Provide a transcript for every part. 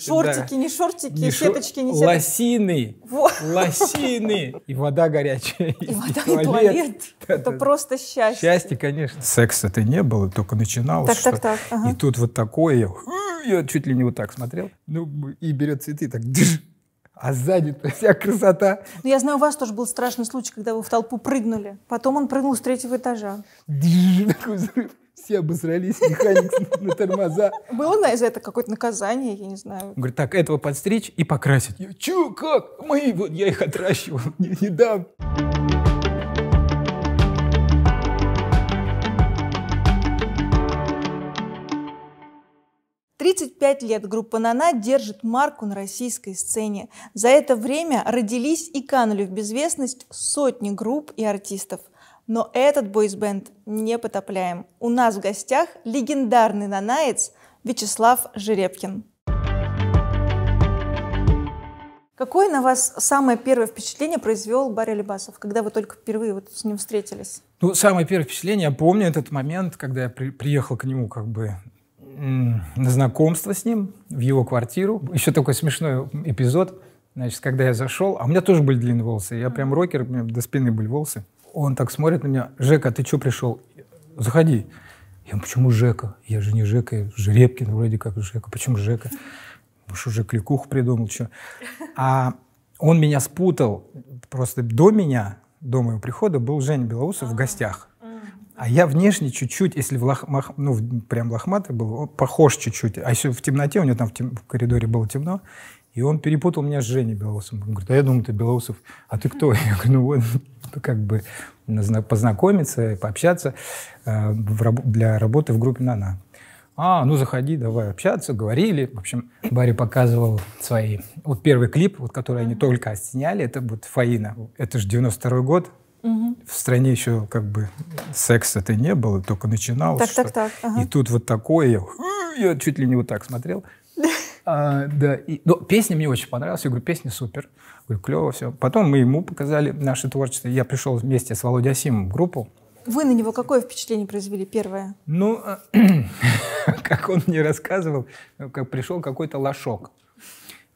Шортики, да. не шортики, не сеточки, шо... не сеточки. Лосины. Лосины. И вода горячая. И, вода, и туалет. это просто счастье. Счастье, конечно. секс это не было, только начиналось. Так, так, так. И тут вот такое. Я чуть ли не вот так смотрел. Ну, и берет цветы так. А сзади вся красота. Ну, я знаю, у вас тоже был страшный случай, когда вы в толпу прыгнули. Потом он прыгнул с третьего этажа. Такой взрыв все обосрались, механик на тормоза. Было, на за это какое-то наказание, я не знаю. Говорит, так, этого подстричь и покрасить. Я, Чё, как? Мои, вот я их отращивал, не, не дам. Тридцать пять лет группа «Нана» держит марку на российской сцене. За это время родились и канули в безвестность сотни групп и артистов. Но этот бойсбенд не потопляем. У нас в гостях легендарный нанаец Вячеслав Жеребкин. Какое на вас самое первое впечатление произвел Барри Алибасов, когда вы только впервые вот с ним встретились? Ну, самое первое впечатление, я помню этот момент, когда я при, приехал к нему как бы на знакомство с ним, в его квартиру. Еще такой смешной эпизод, значит, когда я зашел, а у меня тоже были длинные волосы, я прям рокер, у меня до спины были волосы он так смотрит на меня, Жека, ты что пришел? Заходи. Я говорю, почему Жека? Я же не Жека, я Жеребкин вроде как Жека. Почему Жека? Может, ну уже кликуху придумал, что? А он меня спутал. Просто до меня, до моего прихода, был Женя Белоусов А-а-а. в гостях. А я внешне чуть-чуть, если в лохмах, ну, прям лохматый был, он похож чуть-чуть. А еще в темноте, у него там в, тем, в коридоре было темно, и он перепутал меня с Женей Белоусом. Он говорит, а я думал, ты Белоусов. А ты кто? Я говорю, ну вот, как бы познакомиться, пообщаться э, для работы в группе «Нана». А, ну заходи, давай общаться, говорили. В общем, Барри показывал свои... Вот первый клип, вот, который они только отсняли, это вот «Фаина». Это же 92 год, В стране еще как бы секса-то не было, только начиналось. Так, так, так. Ага. И тут вот такое, я чуть ли не вот так смотрел. А, да, и, но ну, песня мне очень понравилась. Я говорю, песня супер. говорю, клево все. Потом мы ему показали наше творчество. Я пришел вместе с Володей Асимом в группу. Вы на него какое впечатление произвели первое? Ну, как он мне рассказывал, ну, как пришел какой-то лошок.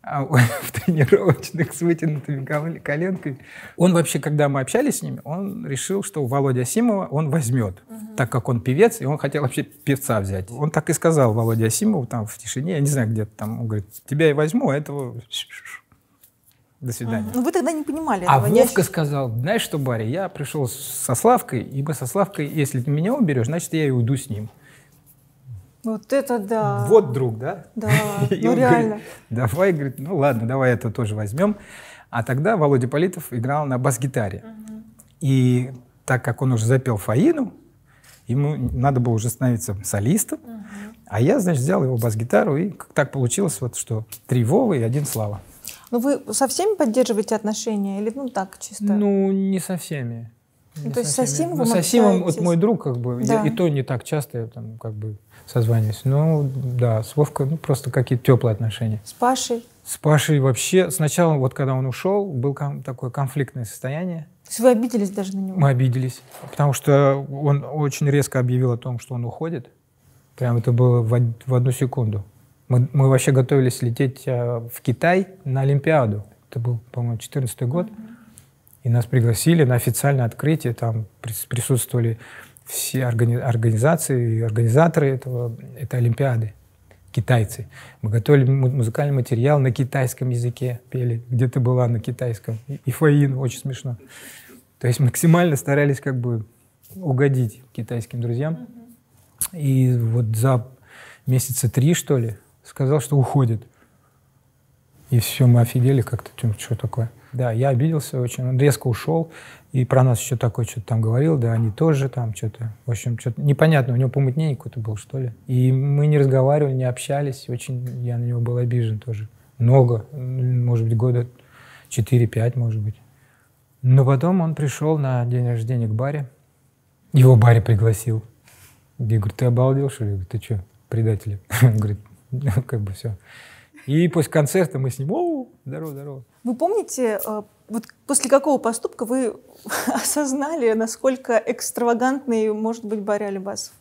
А в тренировочных с вытянутыми коленками. Он вообще, когда мы общались с ними, он решил, что у Володя Симова он возьмет, угу. так как он певец, и он хотел вообще певца взять. Он так и сказал Володе Симову там в тишине, я не знаю, где-то там, он говорит, тебя я возьму, а этого до свидания. Ну, вы тогда не понимали а этого. А Вовка я... сказал, знаешь что, Барри, я пришел со Славкой, и мы со Славкой, если ты меня уберешь, значит, я и уйду с ним. Вот это да. Вот друг, да? Да, и ну он реально. Говорит, давай, говорит, ну ладно, давай это тоже возьмем. А тогда Володя Политов играл на бас-гитаре. Угу. И так как он уже запел Фаину, ему надо было уже становиться солистом. Угу. А я, значит, взял его бас-гитару, и так получилось, вот, что три Вовы и один Слава. Ну вы со всеми поддерживаете отношения или ну так чисто? Ну, не со всеми. Ну, не ну, то есть со всеми, всеми ну, вы Ну, со всеми, вот мой друг, как бы, да. я, и то не так часто, я там, как бы, созваниваюсь. Ну, да, с Вовкой ну, просто какие-то теплые отношения. С Пашей? С Пашей вообще сначала, вот когда он ушел, был ком- такое конфликтное состояние. То есть вы обиделись даже на него? Мы обиделись, потому что он очень резко объявил о том, что он уходит. Прям это было в, од- в одну секунду. Мы, мы вообще готовились лететь э, в Китай на Олимпиаду. Это был, по-моему, 14 год. Mm-hmm. И нас пригласили на официальное открытие. Там присутствовали все органи организации и организаторы этого, этой Олимпиады, китайцы. Мы готовили музыкальный материал на китайском языке, пели «Где ты была» на китайском. И, и Фаин, очень смешно. То есть максимально старались как бы угодить китайским друзьям. И вот за месяца три, что ли, сказал, что уходит. И все, мы офигели как-то, что такое. Да, я обиделся очень, он резко ушел, и про нас еще такое что-то там говорил, да, они тоже там что-то, в общем, что-то непонятно, у него помутнение какое-то было, что ли. И мы не разговаривали, не общались, очень я на него был обижен тоже. Много, может быть, года 4-5, может быть. Но потом он пришел на день рождения к баре, его баре пригласил. Я говорю, ты обалдел, что ли? Я говорю, ты что, предатель? Он говорит, ну, как бы все. И после концерта мы с ним, о, здорово, здорово. Вы помните, э, вот после какого поступка вы осознали, насколько экстравагантный может быть Барри Алибасов?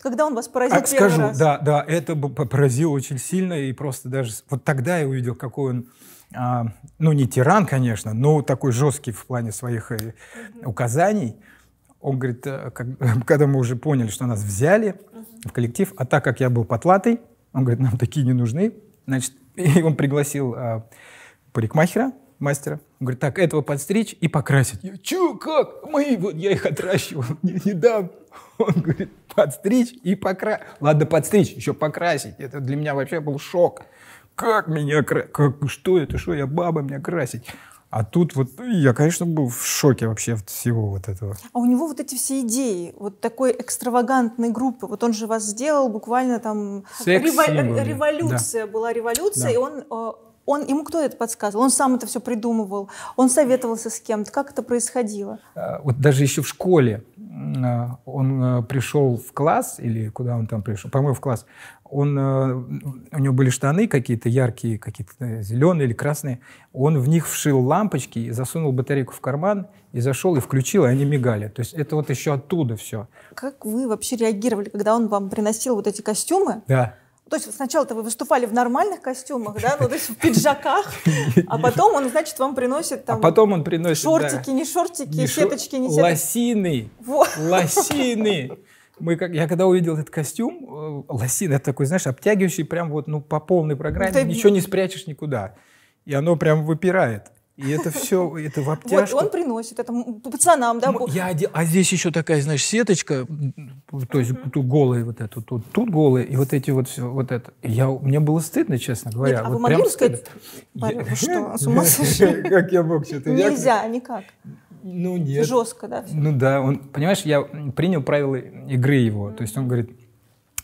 Когда он вас поразил а, первый скажу, раз? Да, да, это поразило очень сильно, и просто даже вот тогда я увидел, какой он, а, ну не тиран, конечно, но такой жесткий в плане своих mm -hmm. указаний. Он говорит, э, когда мы уже поняли, что нас взяли mm -hmm. в коллектив, а так как я был потлатый, он говорит, нам такие не нужны, значит, и он пригласил а, парикмахера, мастера. Он говорит, так, этого подстричь и покрасить. Я, Чё, как? Мои, вот я их отращивал, не, не дам. Он говорит, подстричь и покрасить. Ладно, подстричь, еще покрасить. Это для меня вообще был шок. Как меня красить? Как, что это, что я баба, меня красить? А тут вот ну, я, конечно, был в шоке вообще от всего вот этого. А у него вот эти все идеи, вот такой экстравагантной группы, вот он же вас сделал буквально там... Секс революция да. была революция, да. и он э, он, ему кто это подсказывал? Он сам это все придумывал? Он советовался с кем-то? Как это происходило? Э, вот даже еще в школе э, он э, пришел в класс, или куда он там пришел, по-моему, в класс, он, у него были штаны какие-то яркие, какие-то зеленые или красные, он в них вшил лампочки, и засунул батарейку в карман и зашел и включил, и они мигали. То есть это вот еще оттуда все. Как вы вообще реагировали, когда он вам приносил вот эти костюмы? Да. То есть сначала-то вы выступали в нормальных костюмах, да, ну, то есть в пиджаках, а потом он, значит, вам приносит а там... А потом он приносит, Шортики, да. не шортики, не сеточки, не сеточки. Лосины, вот. лосины. Мы как, я когда увидел этот костюм, э, лосины это такой, знаешь, обтягивающий прям вот, ну, по полной программе, это... Ну, ничего не спрячешь никуда. И оно прям выпирает. И это все, это в обтяжку. Вот он приносит это пацанам, да? Ну, я оде... А здесь еще такая, знаешь, сеточка, то есть тут голые вот это, тут, тут голые, и вот эти вот все, вот это. Я, мне было стыдно, честно говоря. Нет, а вот вы могли сказать, Павел, что, с ума Как я мог что-то? Нельзя, а никак. Ну нет. Жестко, да? Ну да, он, понимаешь, я принял правила игры его. То есть он говорит,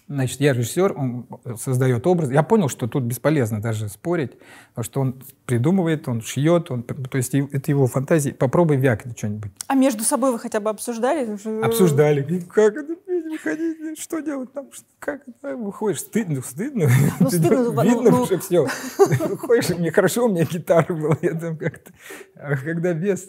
Значит, я режиссер, он создает образ. Я понял, что тут бесполезно даже спорить, потому что он придумывает, он шьет, он, то есть это его фантазии. Попробуй вякнуть что-нибудь. А между собой вы хотя бы обсуждали? Обсуждали. И как это? Не ходить, что делать там? Как это? А, выходишь, стыдно, стыдно. Ну, стыдно ну, ну, Видно ну, уже ну. все. Выходишь, мне хорошо, у меня гитара была. Я там как-то... А когда без...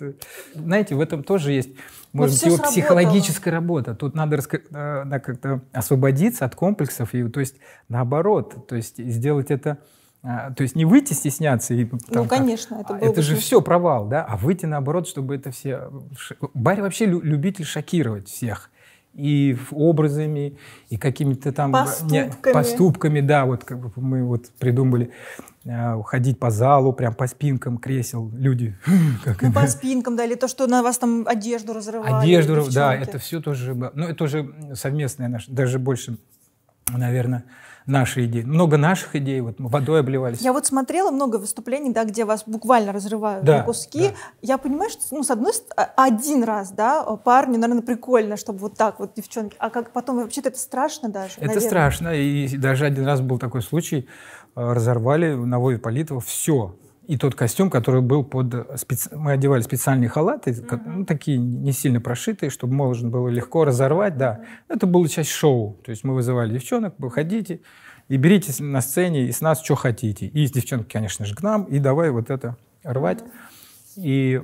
Знаете, в этом тоже есть может быть, его психологическая работа. Тут надо э, да, как-то освободиться от комплексов, и, то есть наоборот, то есть сделать это э, то есть не выйти стесняться и ну, там, ну конечно как, это, «А, это же все провал да а выйти наоборот чтобы это все Барри вообще любитель шокировать всех и образами, и какими-то там э, поступками. Не, поступками, да, вот как бы мы вот придумали а, ходить по залу, прям по спинкам кресел, люди. Как, ну, по спинкам, да, или то, что на вас там одежду разрывали. Одежду, да, это все тоже, ну, это уже совместная наша, даже больше, наверное, наши идеи. Много наших идей, вот мы водой обливались. Я вот смотрела много выступлений, да, где вас буквально разрывают да, на куски. Да. Я понимаю, что, ну, с одной стороны, а, один раз, да, парню, наверное, прикольно, чтобы вот так вот девчонки. А как потом, вообще-то это страшно даже, Это наверное. страшно, и даже один раз был такой случай, разорвали на Вове Политова все. И тот костюм, который был под... Специ... Мы одевали специальные халаты, mm-hmm. ну, такие не сильно прошитые, чтобы можно было легко разорвать, да. Mm-hmm. Это была часть шоу. То есть мы вызывали девчонок, выходите и берите на сцене и с нас что хотите. И с девчонки, конечно же, к нам, и давай вот это рвать. Mm-hmm. И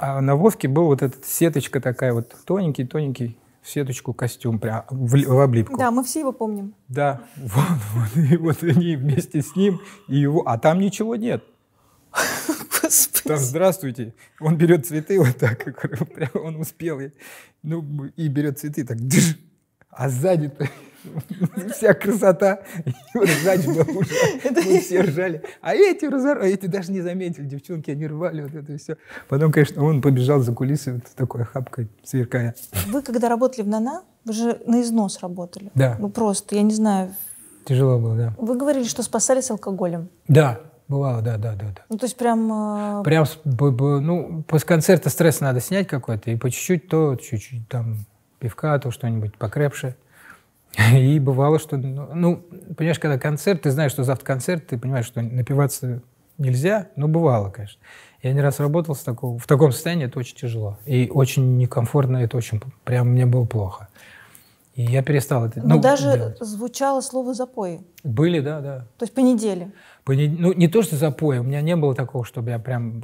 а на Вовке был вот эта сеточка такая вот тоненький-тоненький сеточку, костюм прям в, в облипку. Да, мы все его помним. Да, вот, вот, и вот они вместе с ним, и его, а там ничего нет. Господи. Там, здравствуйте. Он берет цветы вот так, прям он успел. Ну, и берет цветы так, а сзади-то Вся красота ржать было уже. Мы все ржали. А эти разорвали. Эти даже не заметили. Девчонки, они рвали вот это все. Потом, конечно, он побежал за кулисы вот такой хапкой, сверкая. Вы когда работали в «Нана», вы же на износ работали. Да. Ну просто, я не знаю. Тяжело было, да. Вы говорили, что спасались алкоголем. Да, Бывало, да, да, да, да. Ну, то есть прям... Э... Прям, ну, после концерта стресс надо снять какой-то, и по чуть-чуть то, чуть-чуть там пивка, то что-нибудь покрепше. И бывало, что, ну, понимаешь, когда концерт, ты знаешь, что завтра концерт, ты понимаешь, что напиваться нельзя, но бывало, конечно. Я не раз работал с такого, в таком состоянии, это очень тяжело. И очень некомфортно, это очень, прям мне было плохо. И я перестал это Но ну, даже делать. звучало слово «запои». Были, да, да. То есть по неделе понед... ну, не то, что запоя, у меня не было такого, чтобы я прям,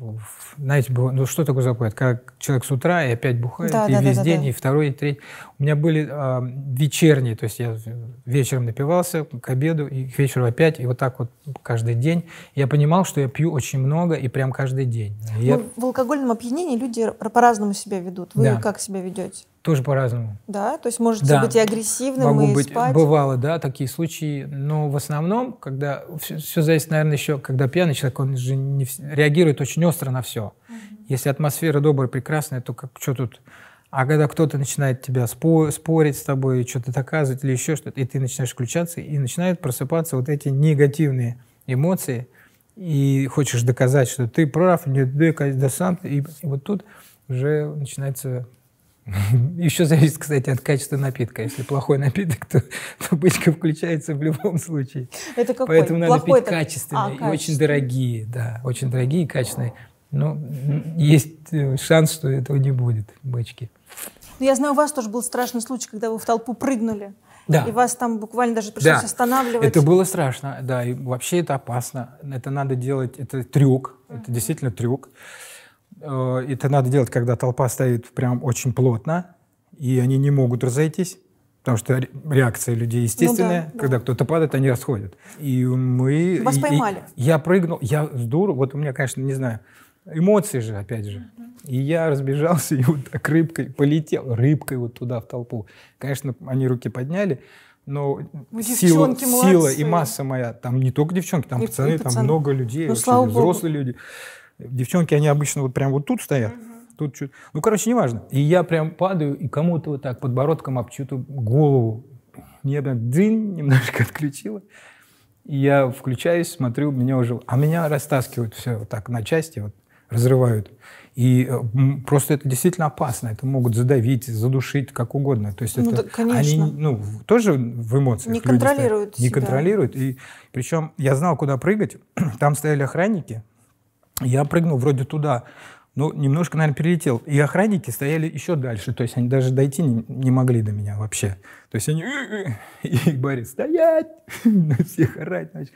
знаете, было, ну, что такое запой? Это как человек с утра и опять бухает, да, и да, весь да, день, да. и второй, и третий. У меня были э, вечерние, то есть я вечером напивался, к обеду, и к вечеру опять, и вот так вот каждый день. Я понимал, что я пью очень много, и прям каждый день. Я... Ну, в алкогольном опьянении люди по-разному себя ведут. Вы да. как себя ведете? Тоже по-разному. Да, то есть можете да. быть и агрессивным, Могу и быть, спать. Бывало, да, такие случаи. Но в основном, когда все, все зависит, наверное, еще, когда пьяный человек, он же не, реагирует очень остро на все. Угу. Если атмосфера добрая, прекрасная, то как что тут? А когда кто-то начинает тебя спор, спорить с тобой, что-то доказывать или еще что-то, и ты начинаешь включаться, и начинают просыпаться вот эти негативные эмоции, и хочешь доказать, что ты прав, не ты, сам, и вот тут уже начинается Еще зависит, кстати, от качества напитка. Если плохой напиток, то, то бычка включается в любом случае. Это какой? Поэтому надо пить это... качественные а, и качественные. очень дорогие, да, очень дорогие и качественные. Но ну, есть э, шанс, что этого не будет бычки. Но ну, я знаю, у вас тоже был страшный случай, когда вы в толпу прыгнули. Да. И вас там буквально даже пришлось да. останавливать. Это было страшно, да. И вообще это опасно. Это надо делать, это трюк. Uh-huh. Это действительно трюк. Э, это надо делать, когда толпа стоит прям очень плотно, и они не могут разойтись. Потому что реакция людей ну естественная, ну, да, когда да. кто-то падает, они расходят. И мы. Вас и, поймали. И я прыгнул, я с дуру, вот у меня, конечно, не знаю, эмоции же, опять же. И я разбежался и вот так рыбкой полетел, рыбкой вот туда в толпу. Конечно, они руки подняли, но ну, сила, сила и масса моя, там не только девчонки, там и, пацаны, и пацаны, там много людей, ну, вообще, взрослые люди. Девчонки, они обычно вот прям вот тут стоят. Угу. Тут чуть... Ну, короче, неважно. И я прям падаю, и кому-то вот так подбородком об чью-то голову. Мне прям дзынь немножко отключило. И я включаюсь, смотрю, меня уже... А меня растаскивают все вот так на части, вот разрывают. И э, просто это действительно опасно. Это могут задавить, задушить, как угодно. То есть ну, это, да, они ну, тоже в эмоциях. Не контролируют. Стоят, не контролируют. И причем я знал, куда прыгать. Там стояли охранники, я прыгнул вроде туда, ну, немножко, наверное, перелетел. И охранники стояли еще дальше. То есть они даже дойти не, не могли до меня вообще. То есть они... И говорит, стоять! На всех орать. Значит.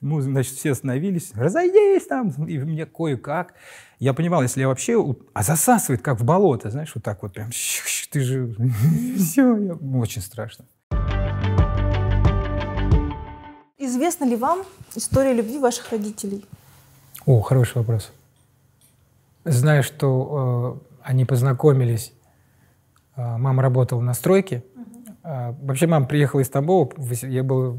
мы, значит, все остановились. Разойдись там! И мне кое-как. Я понимал, если я вообще... А засасывает, как в болото, знаешь, вот так вот прям. Ты же... Все, я... Ну, очень страшно. Известна ли вам история любви ваших родителей? О, хороший вопрос. Знаю, что э, они познакомились. Э, мама работала на стройке. Угу. Э, а, вообще мама приехала из Тамбова. Я был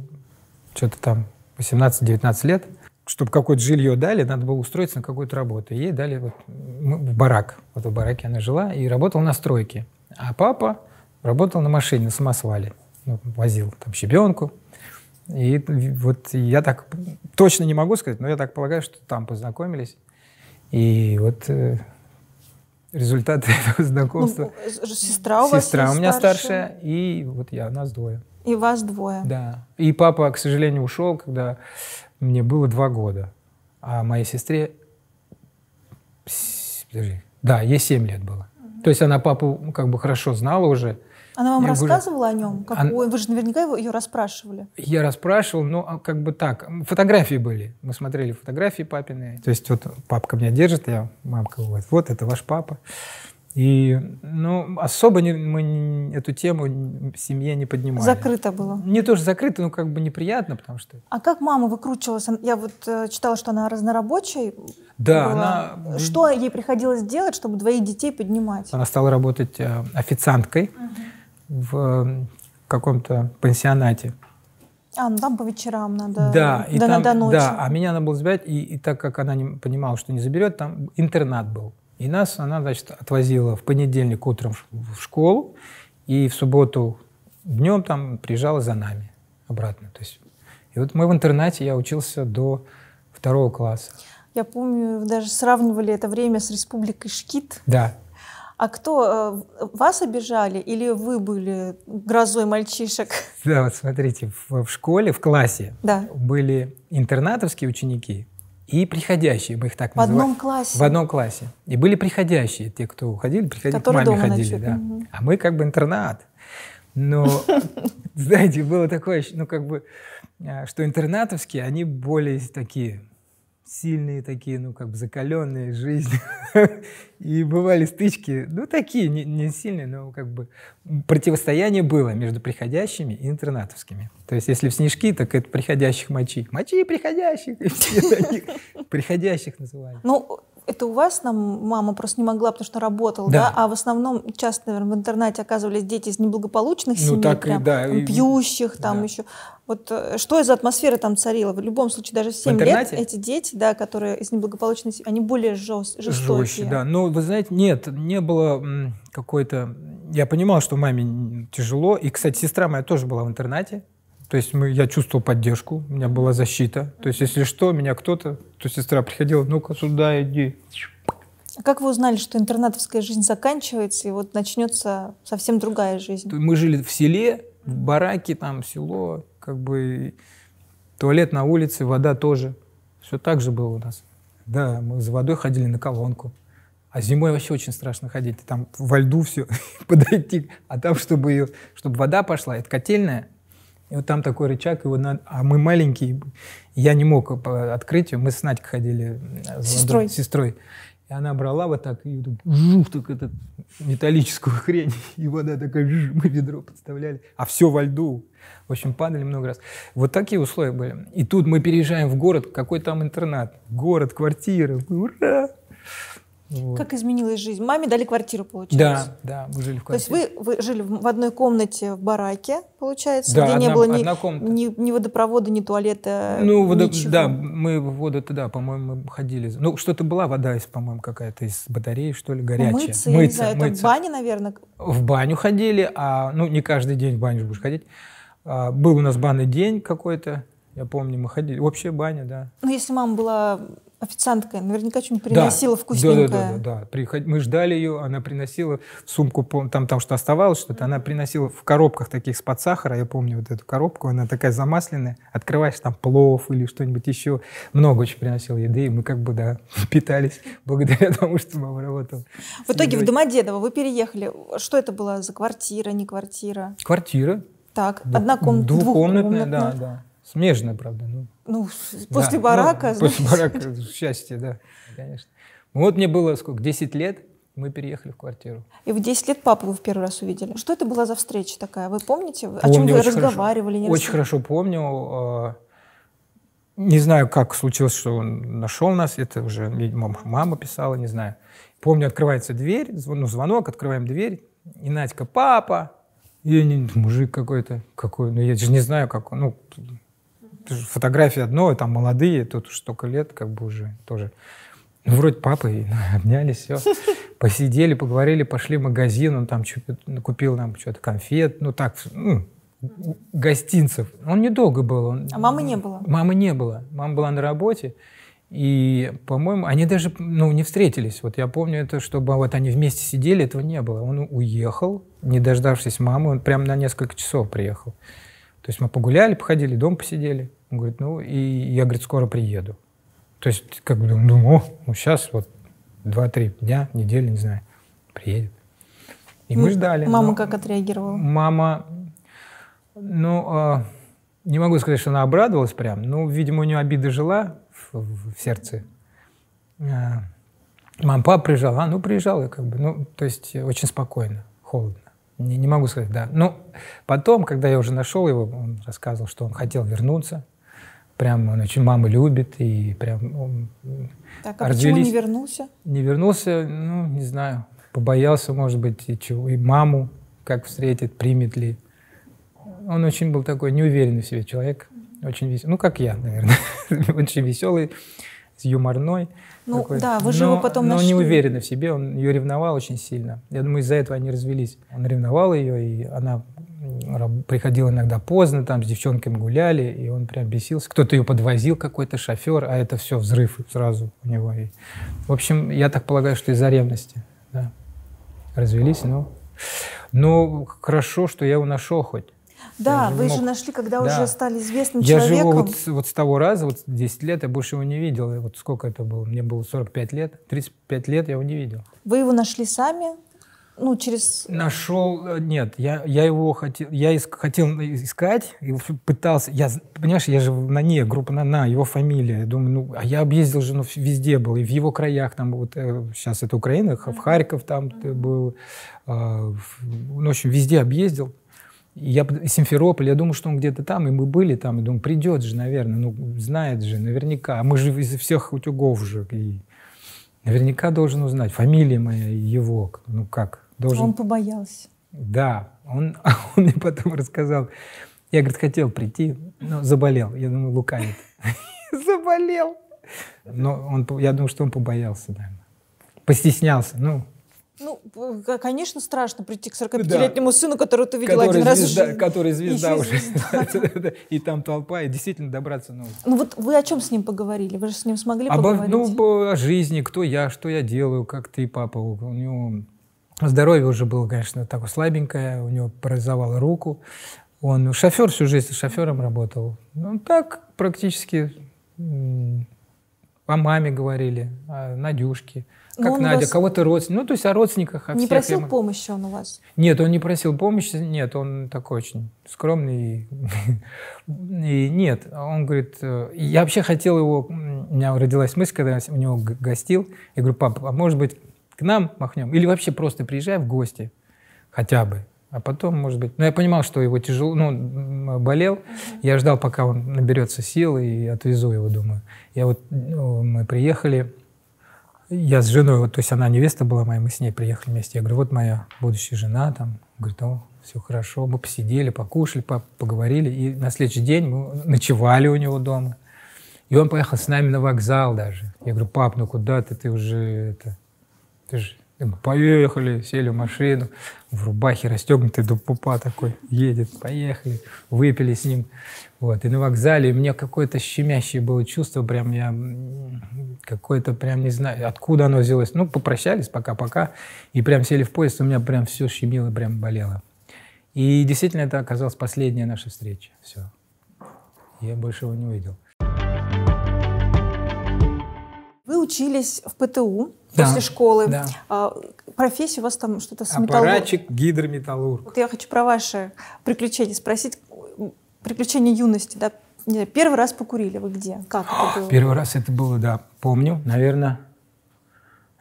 что-то там 18-19 лет. Чтобы какое-то жилье дали, надо было устроиться на какую-то работу. ей дали вот, в барак. Вот в бараке она жила и работала на стройке. А папа работал на машине, на самосвале. Ну, возил там щебенку, и вот я так точно не могу сказать, но я так полагаю, что там познакомились. И вот э, результаты этого знакомства. Ну, э, сестра у вас Сестра у меня старшая. старшая, и вот я, нас двое. И вас двое. Да. И папа, к сожалению, ушел, когда мне было два года. А моей сестре... Подожди. Да, ей семь лет было. Угу. То есть она папу ну, как бы хорошо знала уже. Она вам я рассказывала говорю, о нем? Как, она, вы же наверняка его, ее расспрашивали. Я расспрашивал, но а, как бы так. Фотографии были. Мы смотрели фотографии папины. То есть вот папка меня держит, я мамка говорит, вот это ваш папа. И, ну, особо не, мы эту тему в семье не поднимали. Закрыто было? Не тоже закрыто, но как бы неприятно, потому что... А как мама выкручивалась? Я вот э, читала, что она разнорабочая. Да, была. она... Что ей приходилось делать, чтобы двоих детей поднимать? Она стала работать э, официанткой. Угу в каком-то пансионате. А, ну там по вечерам надо. Да, и да, там, до ночи. да, а меня она была забирать, и, и так как она не понимала, что не заберет, там интернат был. И нас она, значит, отвозила в понедельник утром в школу, и в субботу днем там приезжала за нами обратно. То есть, и вот мы в интернате, я учился до второго класса. Я помню, даже сравнивали это время с республикой Шкит. Да. А кто, э, вас обижали или вы были грозой мальчишек? Да, вот смотрите, в, в школе, в классе да. были интернатовские ученики и приходящие, мы их так называли. В одном классе? В одном классе. И были приходящие, те, кто уходили, приходили, Которые к маме дома ходили. Да. Угу. А мы как бы интернат. Но, знаете, было такое, ну как бы, а, что интернатовские, они более такие сильные такие, ну, как бы закаленные жизнь, И бывали стычки, ну, такие, не, не сильные, но как бы противостояние было между приходящими и интернатовскими. То есть, если в снежки, так это приходящих мочи. Мочи приходящих! приходящих называли. Ну, это у вас нам мама просто не могла, потому что работала, да? да? А в основном часто, наверное, в интернате оказывались дети из неблагополучных ну, семей, так прям, и, да, пьющих, там да. еще. Вот э, что из атмосферы там царила? В любом случае, даже в 7 лет эти дети, да, которые из неблагополучных семей, они более жест, жестокие. Жестче, да. Ну, вы знаете, нет, не было какой-то... Я понимал, что маме тяжело. И, кстати, сестра моя тоже была в интернате. То есть мы, я чувствовал поддержку, у меня была защита. То есть если что, меня кто-то, то сестра приходила, ну-ка сюда иди. Как вы узнали, что интернатовская жизнь заканчивается, и вот начнется совсем другая жизнь? Мы жили в селе, в бараке, там село, как бы туалет на улице, вода тоже. Все так же было у нас. Да, мы за водой ходили на колонку. А зимой вообще очень страшно ходить. Там во льду все, подойти. А там, чтобы, ее, чтобы вода пошла, это котельная, и вот там такой рычаг, его надо... а мы маленькие, я не мог открыть ее, мы с Надькой ходили. Э, с сестрой. С сестрой. И она брала вот так, и жух, так этот металлическую хрень, и вода такая, жух, мы ведро подставляли, а все во льду. В общем, падали много раз. Вот такие условия были. И тут мы переезжаем в город, какой там интернат, город, квартира, ура! Вот. Как изменилась жизнь? Маме дали квартиру, получается? Да, да, мы жили в квартире. То есть вы, вы жили в одной комнате в бараке, получается, да, где одна, не было ни, ни, ни водопровода, ни туалета, Ну, водо... Ничего. да, мы воду да, по-моему, ходили. Ну, что-то была вода, по-моему, какая-то из батареи, что ли, горячая. Мыться, мыться я не знаю, мыться. это в бане, наверное? В баню ходили, а, ну, не каждый день в баню будешь ходить. А, был у нас банный день какой-то, я помню, мы ходили. Общая баня, да. Ну, если мама была официантка наверняка что-нибудь приносила да, вкусненькое. Да, да, да, да. Приход... Мы ждали ее, она приносила в сумку, там, там что оставалось что-то, она приносила в коробках таких с под сахара, я помню вот эту коробку, она такая замасленная, открываешь там плов или что-нибудь еще, много очень приносила еды, и мы как бы, да, питались благодаря тому, что мама работала. В итоге в Домодедово вы переехали. Что это была за квартира, не квартира? Квартира. Так, Двух, однокомнатная. Двухкомнатная, да, да. Смежно, правда. Ну, ну после да, ну, барака. Ну, после барака счастье, да, конечно. Вот мне было сколько, 10 лет, мы переехали в квартиру. И в 10 лет папу вы в первый раз увидели. Что это была за встреча такая? Вы помните? Помню, о чем вы разговаривали? Хорошо, очень хорошо помню. А, не знаю, как случилось, что он нашел нас. Это уже мама писала, не знаю. Помню, открывается дверь, ну, звонок, открываем дверь. И Надька, папа. И мужик какой-то. Какой, ну, я же не знаю, как он. Ну, фотографии одно, а там молодые, тут уж столько лет, как бы уже тоже. Ну, вроде папы, обнялись, все. Посидели, поговорили, пошли в магазин, он там купил нам что-то конфет, ну так, ну, гостинцев. Он недолго был. Он, а мамы не было? Мамы не было. Мама была на работе. И, по-моему, они даже ну, не встретились. Вот я помню это, чтобы вот они вместе сидели, этого не было. Он уехал, не дождавшись мамы, он прям на несколько часов приехал. То есть мы погуляли, походили, дом посидели. Он говорит, ну, и я, говорит, скоро приеду. То есть, как бы, думаю, ну, о, ну, сейчас вот два-три дня, недели, не знаю, приедет. И мы ждали. Мама но... как отреагировала? Мама, ну, э, не могу сказать, что она обрадовалась прям, но, видимо, у нее обида жила в, в, в сердце. Э, мама, папа приезжал, а, ну, приезжал, я как бы, ну, то есть очень спокойно, холодно. Не, не могу сказать, да. Ну, потом, когда я уже нашел его, он рассказывал, что он хотел вернуться. Прям он очень маму любит и прям... Ну, так, а почему не вернулся? Не вернулся, ну, не знаю. Побоялся, может быть, и чего. И маму как встретит, примет ли. Он очень был такой неуверенный в себе человек. Очень веселый. Ну, как я, наверное. очень веселый с юморной. Ну такой. да, вы но, же его потом но нашли. Но не уверенный в себе, он ее ревновал очень сильно. Я думаю, из-за этого они развелись. Он ревновал ее, и она приходила иногда поздно, там с девчонками гуляли, и он прям бесился. Кто-то ее подвозил, какой-то шофер, а это все взрыв сразу у него. И, в общем, я так полагаю, что из-за ревности. Да. Развелись, но... Но ну, хорошо, что я его нашел хоть. Да, вы мог... же нашли, когда да. уже стали известным я человеком. Я живу вот, вот с того раза, вот 10 лет, я больше его не видел. И вот сколько это было? Мне было 45 лет, 35 лет я его не видел. Вы его нашли сами? Ну, через... Нашел... Э, нет, я, я его хотел... Я иск, хотел искать, и пытался... Я, понимаешь, я же на «не», группа на «на», его фамилия. Я думаю, ну, а я объездил же, ну, везде был. И в его краях, там, вот э, сейчас это Украина, в Харьков там mm был. Э, в, ну, в общем, везде объездил. Я, Симферополь, я думаю, что он где-то там, и мы были там, и думаю, придет же, наверное, ну, знает же, наверняка. А мы же из всех утюгов же, и наверняка должен узнать. Фамилия моя его, ну как, должен... Он побоялся. Да, он, а он мне потом рассказал. Я, говорит, хотел прийти, но заболел. Я думаю, лукавит. Заболел. Но он, я думаю, что он побоялся, наверное. Постеснялся, ну, ну, конечно, страшно прийти к 45-летнему да. сыну, которого ты видел который один раз звезда, раз. Который звезда Еще уже. Звезда. и там толпа, и действительно добраться. Ну. ну вот вы о чем с ним поговорили? Вы же с ним смогли Обо, поговорить? Ну, о жизни, кто я, что я делаю, как ты, папа. У него здоровье уже было, конечно, такое слабенькое, у него парализовало руку. Он шофер всю жизнь, шофером работал. Ну, так практически о маме говорили, о Надюшке. Как ну, Надя, кого-то родственник. Ну, то есть о родственниках. О не всех просил я... помощи он у вас? Нет, он не просил помощи. Нет, он такой очень скромный. И нет, он говорит, э, я вообще хотел его... У меня родилась мысль, когда я у него гостил. Я говорю, папа, а может быть, к нам махнем? Или вообще просто приезжай в гости хотя бы. А потом, может быть... Но ну, я понимал, что его тяжело... Ну, болел. Я ждал, пока он наберется сил и отвезу его, думаю. Я вот... Ну, мы приехали я с женой, вот, то есть она невеста была моя, мы с ней приехали вместе. Я говорю, вот моя будущая жена, там, говорит, о, все хорошо. Мы посидели, покушали, поговорили. И на следующий день мы ночевали у него дома. И он поехал с нами на вокзал даже. Я говорю, пап, ну куда ты, ты уже это... Ты же Поехали, сели в машину, в рубахе расстегнутый до пупа такой, едет, поехали, выпили с ним. Вот. И на вокзале у меня какое-то щемящее было чувство, прям я какое-то прям не знаю, откуда оно взялось. Ну, попрощались, пока-пока, и прям сели в поезд, у меня прям все щемило, прям болело. И действительно это оказалась последняя наша встреча. Все. Я больше его не увидел. Вы учились в ПТУ, да, после школы. Да. А, профессия у вас там что-то с металлургом. Аппаратчик, гидрометаллург. Вот я хочу про ваши приключения спросить. Приключения юности, да? Не, первый раз покурили вы где? Как это было? Первый раз это было, да, помню, наверное,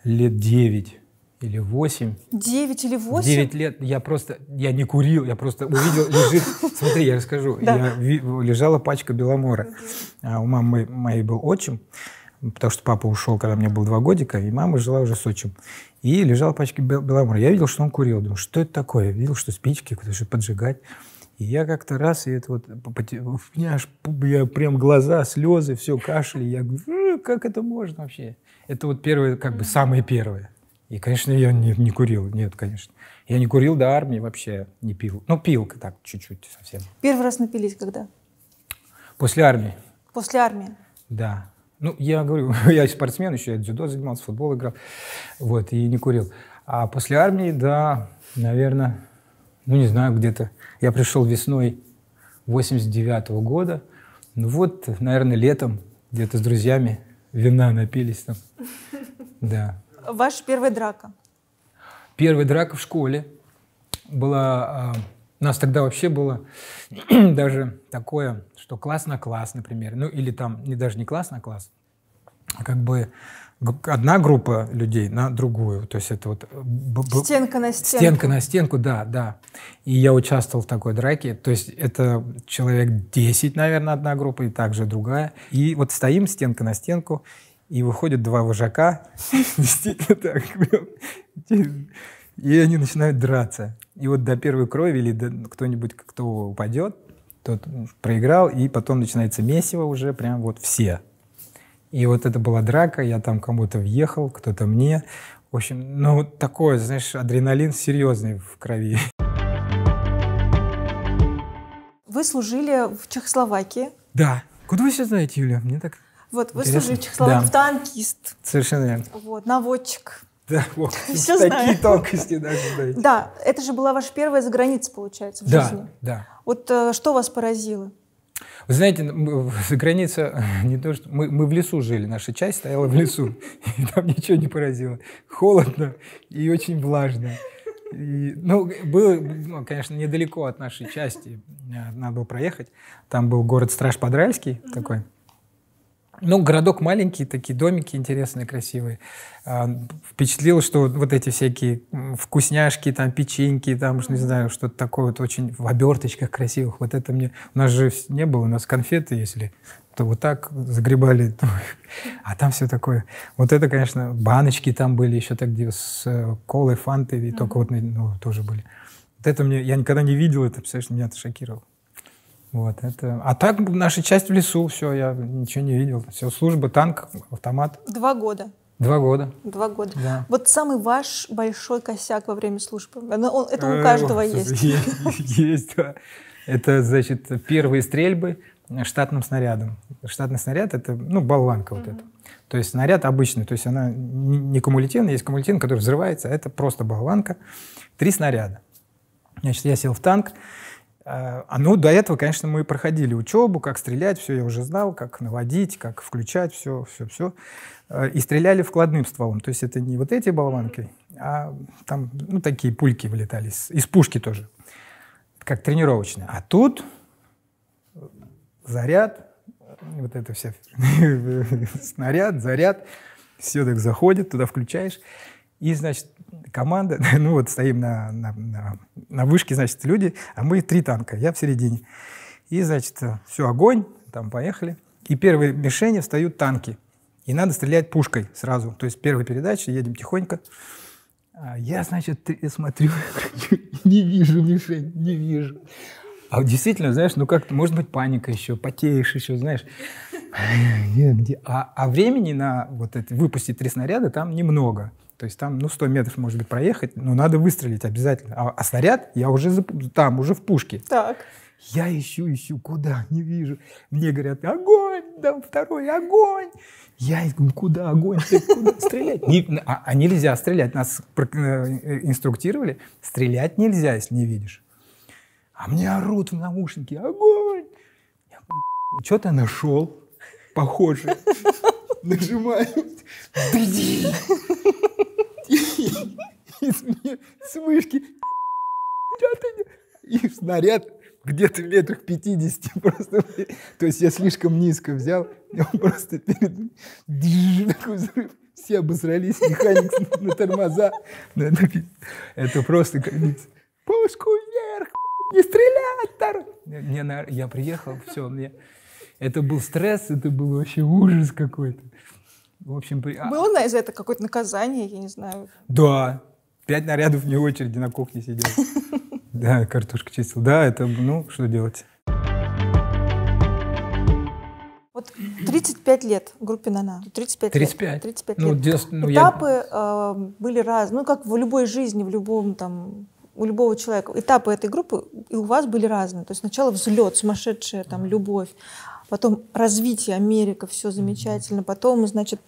лет девять или восемь девять или восемь девять лет. Я просто, я не курил, я просто увидел, лежит, смотри, я расскажу. Да. Я, лежала пачка Беломора. А у мамы моей был отчим потому что папа ушел, когда мне было два годика, и мама жила уже в Сочи, И лежал пачки беломора. Я видел, что он курил. Думаю, что это такое? Я видел, что спички, куда же поджигать. И я как-то раз, и это вот, у меня аж я прям глаза, слезы, все, кашель. Я говорю, «Э, как это можно вообще? Это вот первое, как бы самое первое. И, конечно, я не, не курил. Нет, конечно. Я не курил до армии вообще, не пил. Ну, пил так, чуть-чуть совсем. Первый раз напились когда? После армии. После армии? Да. Ну, я говорю, я спортсмен еще, я дзюдо занимался, футбол играл, вот, и не курил. А после армии, да, наверное, ну, не знаю, где-то. Я пришел весной 89 -го года. Ну вот, наверное, летом где-то с друзьями вина напились там. Да. Ваша первая драка? Первая драка в школе была а, у нас тогда вообще было даже такое, что класс на класс, например, ну или там не даже не класс на класс, а как бы одна группа людей на другую. То есть это вот... Э, стенка на стенку. Стенка на стенку, да, да. И я участвовал в такой драке. То есть это человек 10, наверное, одна группа, и также другая. И вот стоим стенка на стенку, и выходят два вожака. Действительно так. И они начинают драться. И вот до первой крови или кто-нибудь, кто упадет, тот проиграл, и потом начинается месиво уже прям вот все. И вот это была драка, я там кому-то въехал, кто-то мне. В общем, ну, такое, знаешь, адреналин серьезный в крови. Вы служили в Чехословакии. Да. Куда вы все знаете, Юля? Мне так Вот, вы служили в Чехословакии, да. В танкист. Совершенно верно. Вот, наводчик. Да, вот, Все такие знаю. тонкости даже знаете. Да, это же была ваша первая за границей, получается, в да, жизни. Да, Вот э, что вас поразило? Вы знаете, за граница не то, что... Мы, мы в лесу жили, наша часть стояла в лесу, и там ничего не поразило. Холодно и очень влажно. И, ну, было, ну, конечно, недалеко от нашей части, э, надо было проехать. Там был город Страж Подральский mm-hmm. такой. Ну, городок маленький, такие домики интересные, красивые. А, впечатлило, что вот эти всякие вкусняшки, там, печеньки, там, не знаю, что-то такое вот очень в оберточках красивых. Вот это мне... У нас же не было, у нас конфеты, если то вот так загребали, а там все такое. Вот это, конечно, баночки там были еще так, где с э, колой, фантой, и только вот ну, тоже были. Вот это мне... Я никогда не видел это, представляешь, меня это шокировало. Вот это. А так наша часть в лесу, все, я ничего не видел. Все, служба, танк, автомат. Два года. Два года. Два года. Да. Вот самый ваш большой косяк во время службы. это у э, каждого есть. Есть, Это, значит, первые стрельбы штатным снарядом. Штатный снаряд — это, ну, болванка вот эта. То есть снаряд обычный, то есть она не кумулятивная, есть кумулятивная, который взрывается, это просто болванка. Три снаряда. Значит, я сел в танк, а, а ну, до этого, конечно, мы проходили учебу, как стрелять, все я уже знал, как наводить, как включать, все, все, все. А, и стреляли вкладным стволом. То есть это не вот эти болванки, а там, ну, такие пульки вылетали, из, из пушки тоже, как тренировочные. А тут э, заряд, вот это все, снаряд, заряд, все так заходит, туда включаешь. И, значит, команда, ну вот стоим на, на, на, на вышке, значит, люди, а мы три танка, я в середине. И, значит, э, все, огонь, там поехали. И первые мишени встают танки. И надо стрелять пушкой сразу. То есть первая передача, едем тихонько. А я, значит, смотрю, не вижу мишень, не вижу. А действительно, знаешь, ну как-то, может быть, паника еще, потеешь еще, знаешь. А, а времени на вот это, выпустить три снаряда там немного. То есть там, ну, 100 метров, может быть, проехать, но надо выстрелить обязательно. А, а снаряд я уже за, там, уже в пушке. Так. Я ищу, ищу, куда, не вижу. Мне говорят, огонь, там второй, огонь. Я говорю, куда огонь, куда стрелять? Не, а, а нельзя стрелять, нас э, э, инструктировали, стрелять нельзя, если не видишь. А мне орут в наушники, огонь. Я что-то нашел, Похоже. Нажимаю. С вышки. И снаряд где-то в метрах 50 просто. То есть я слишком низко взял, и он просто перед... Такой взрыв. Все обосрались, механик на тормоза. Это просто как пушку вверх, не стрелять! Я, я приехал, все, мне это был стресс, это был вообще ужас какой-то. В общем, при... А- Было на за это какое-то наказание, я не знаю. Да, пять нарядов вне очереди на кухне сидел. Да, картошка чистил. Да, это, ну, что делать. Вот 35 лет группе «Нана». 35, 35. лет. 35 ну, лет. 90, ну, Этапы я... э, были разные. Ну, как в любой жизни, в любом там у любого человека этапы этой группы и у вас были разные. То есть сначала взлет, сумасшедшая там любовь, потом развитие Америка, все замечательно, потом, значит,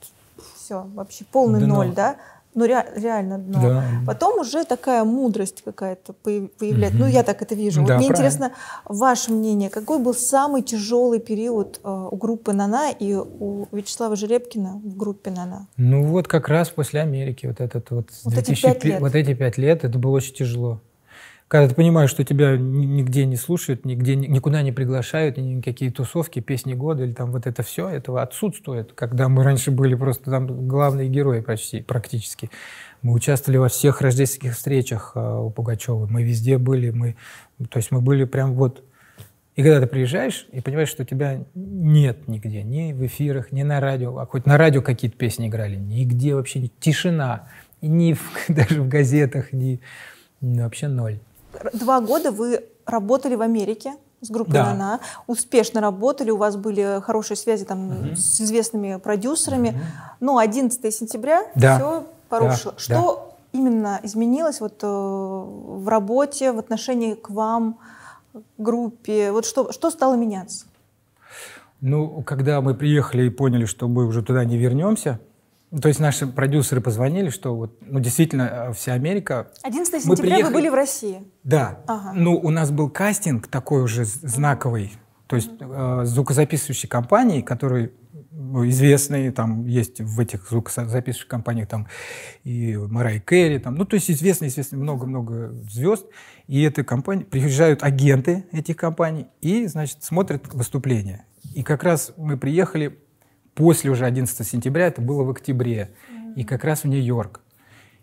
все, вообще полный дно. ноль, да? Ну, ре, реально дно. Да. Потом уже такая мудрость какая-то появляется. Угу. Ну, я так это вижу. Да, вот мне правильно. интересно ваше мнение. Какой был самый тяжелый период э, у группы «Нана» и у Вячеслава Жеребкина в группе «Нана»? Ну, вот как раз после Америки. Вот этот вот... Вот 2000, эти пять лет. Вот эти пять лет. Это было очень тяжело. Когда ты понимаешь, что тебя нигде не слушают, нигде никуда не приглашают, никакие тусовки, песни года или там вот это все, этого отсутствует. Когда мы раньше были просто там главные герои почти, практически. Мы участвовали во всех рождественских встречах а, у Пугачева. Мы везде были, мы, то есть мы были прям вот и когда ты приезжаешь и понимаешь, что тебя нет нигде, ни в эфирах, ни на радио, а хоть на радио какие-то песни играли, нигде вообще тишина, ни в, даже в газетах, ни ну, вообще ноль два года вы работали в Америке с группой да. «Нана», успешно работали, у вас были хорошие связи там угу. с известными продюсерами, угу. но 11 сентября да. все порушило. Да. Что да. именно изменилось вот э, в работе, в отношении к вам, группе? Вот что, что стало меняться? Ну, когда мы приехали и поняли, что мы уже туда не вернемся, ну, то есть наши продюсеры позвонили, что вот, ну, действительно, э, вся Америка... 11 сентября приехали... вы были в России. Да. Ага. Ну, у нас был кастинг такой уже знаковый, то есть э, звукозаписывающей компании, которые ну, известные, там есть в этих звукозаписывающих компаниях там и Марай Керри, там, ну, то есть известные, известные, много-много звезд, и этой компании приезжают агенты этих компаний и, значит, смотрят выступления. И как раз мы приехали после уже 11 сентября, это было в октябре, и как раз в Нью-Йорк.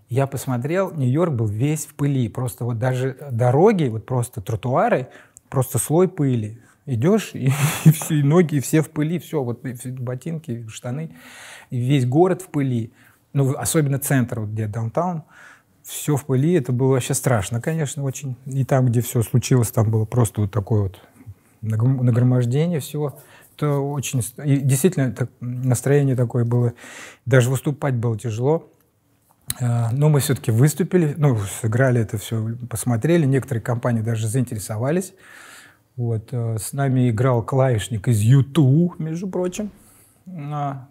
Я посмотрел, Нью-Йорк был весь в пыли, просто вот даже дороги, вот просто тротуары, просто слой пыли. Идешь, и, и все, и ноги все в пыли, все, вот и ботинки, штаны, и весь город в пыли. Ну, особенно центр, вот где даунтаун, все в пыли, это было вообще страшно, конечно, очень. И там, где все случилось, там было просто вот такое вот нагромождение всего это очень... И действительно, так, настроение такое было. Даже выступать было тяжело. А, но мы все-таки выступили, ну, сыграли это все, посмотрели. Некоторые компании даже заинтересовались. Вот. Э, с нами играл клавишник из YouTube, между прочим. А,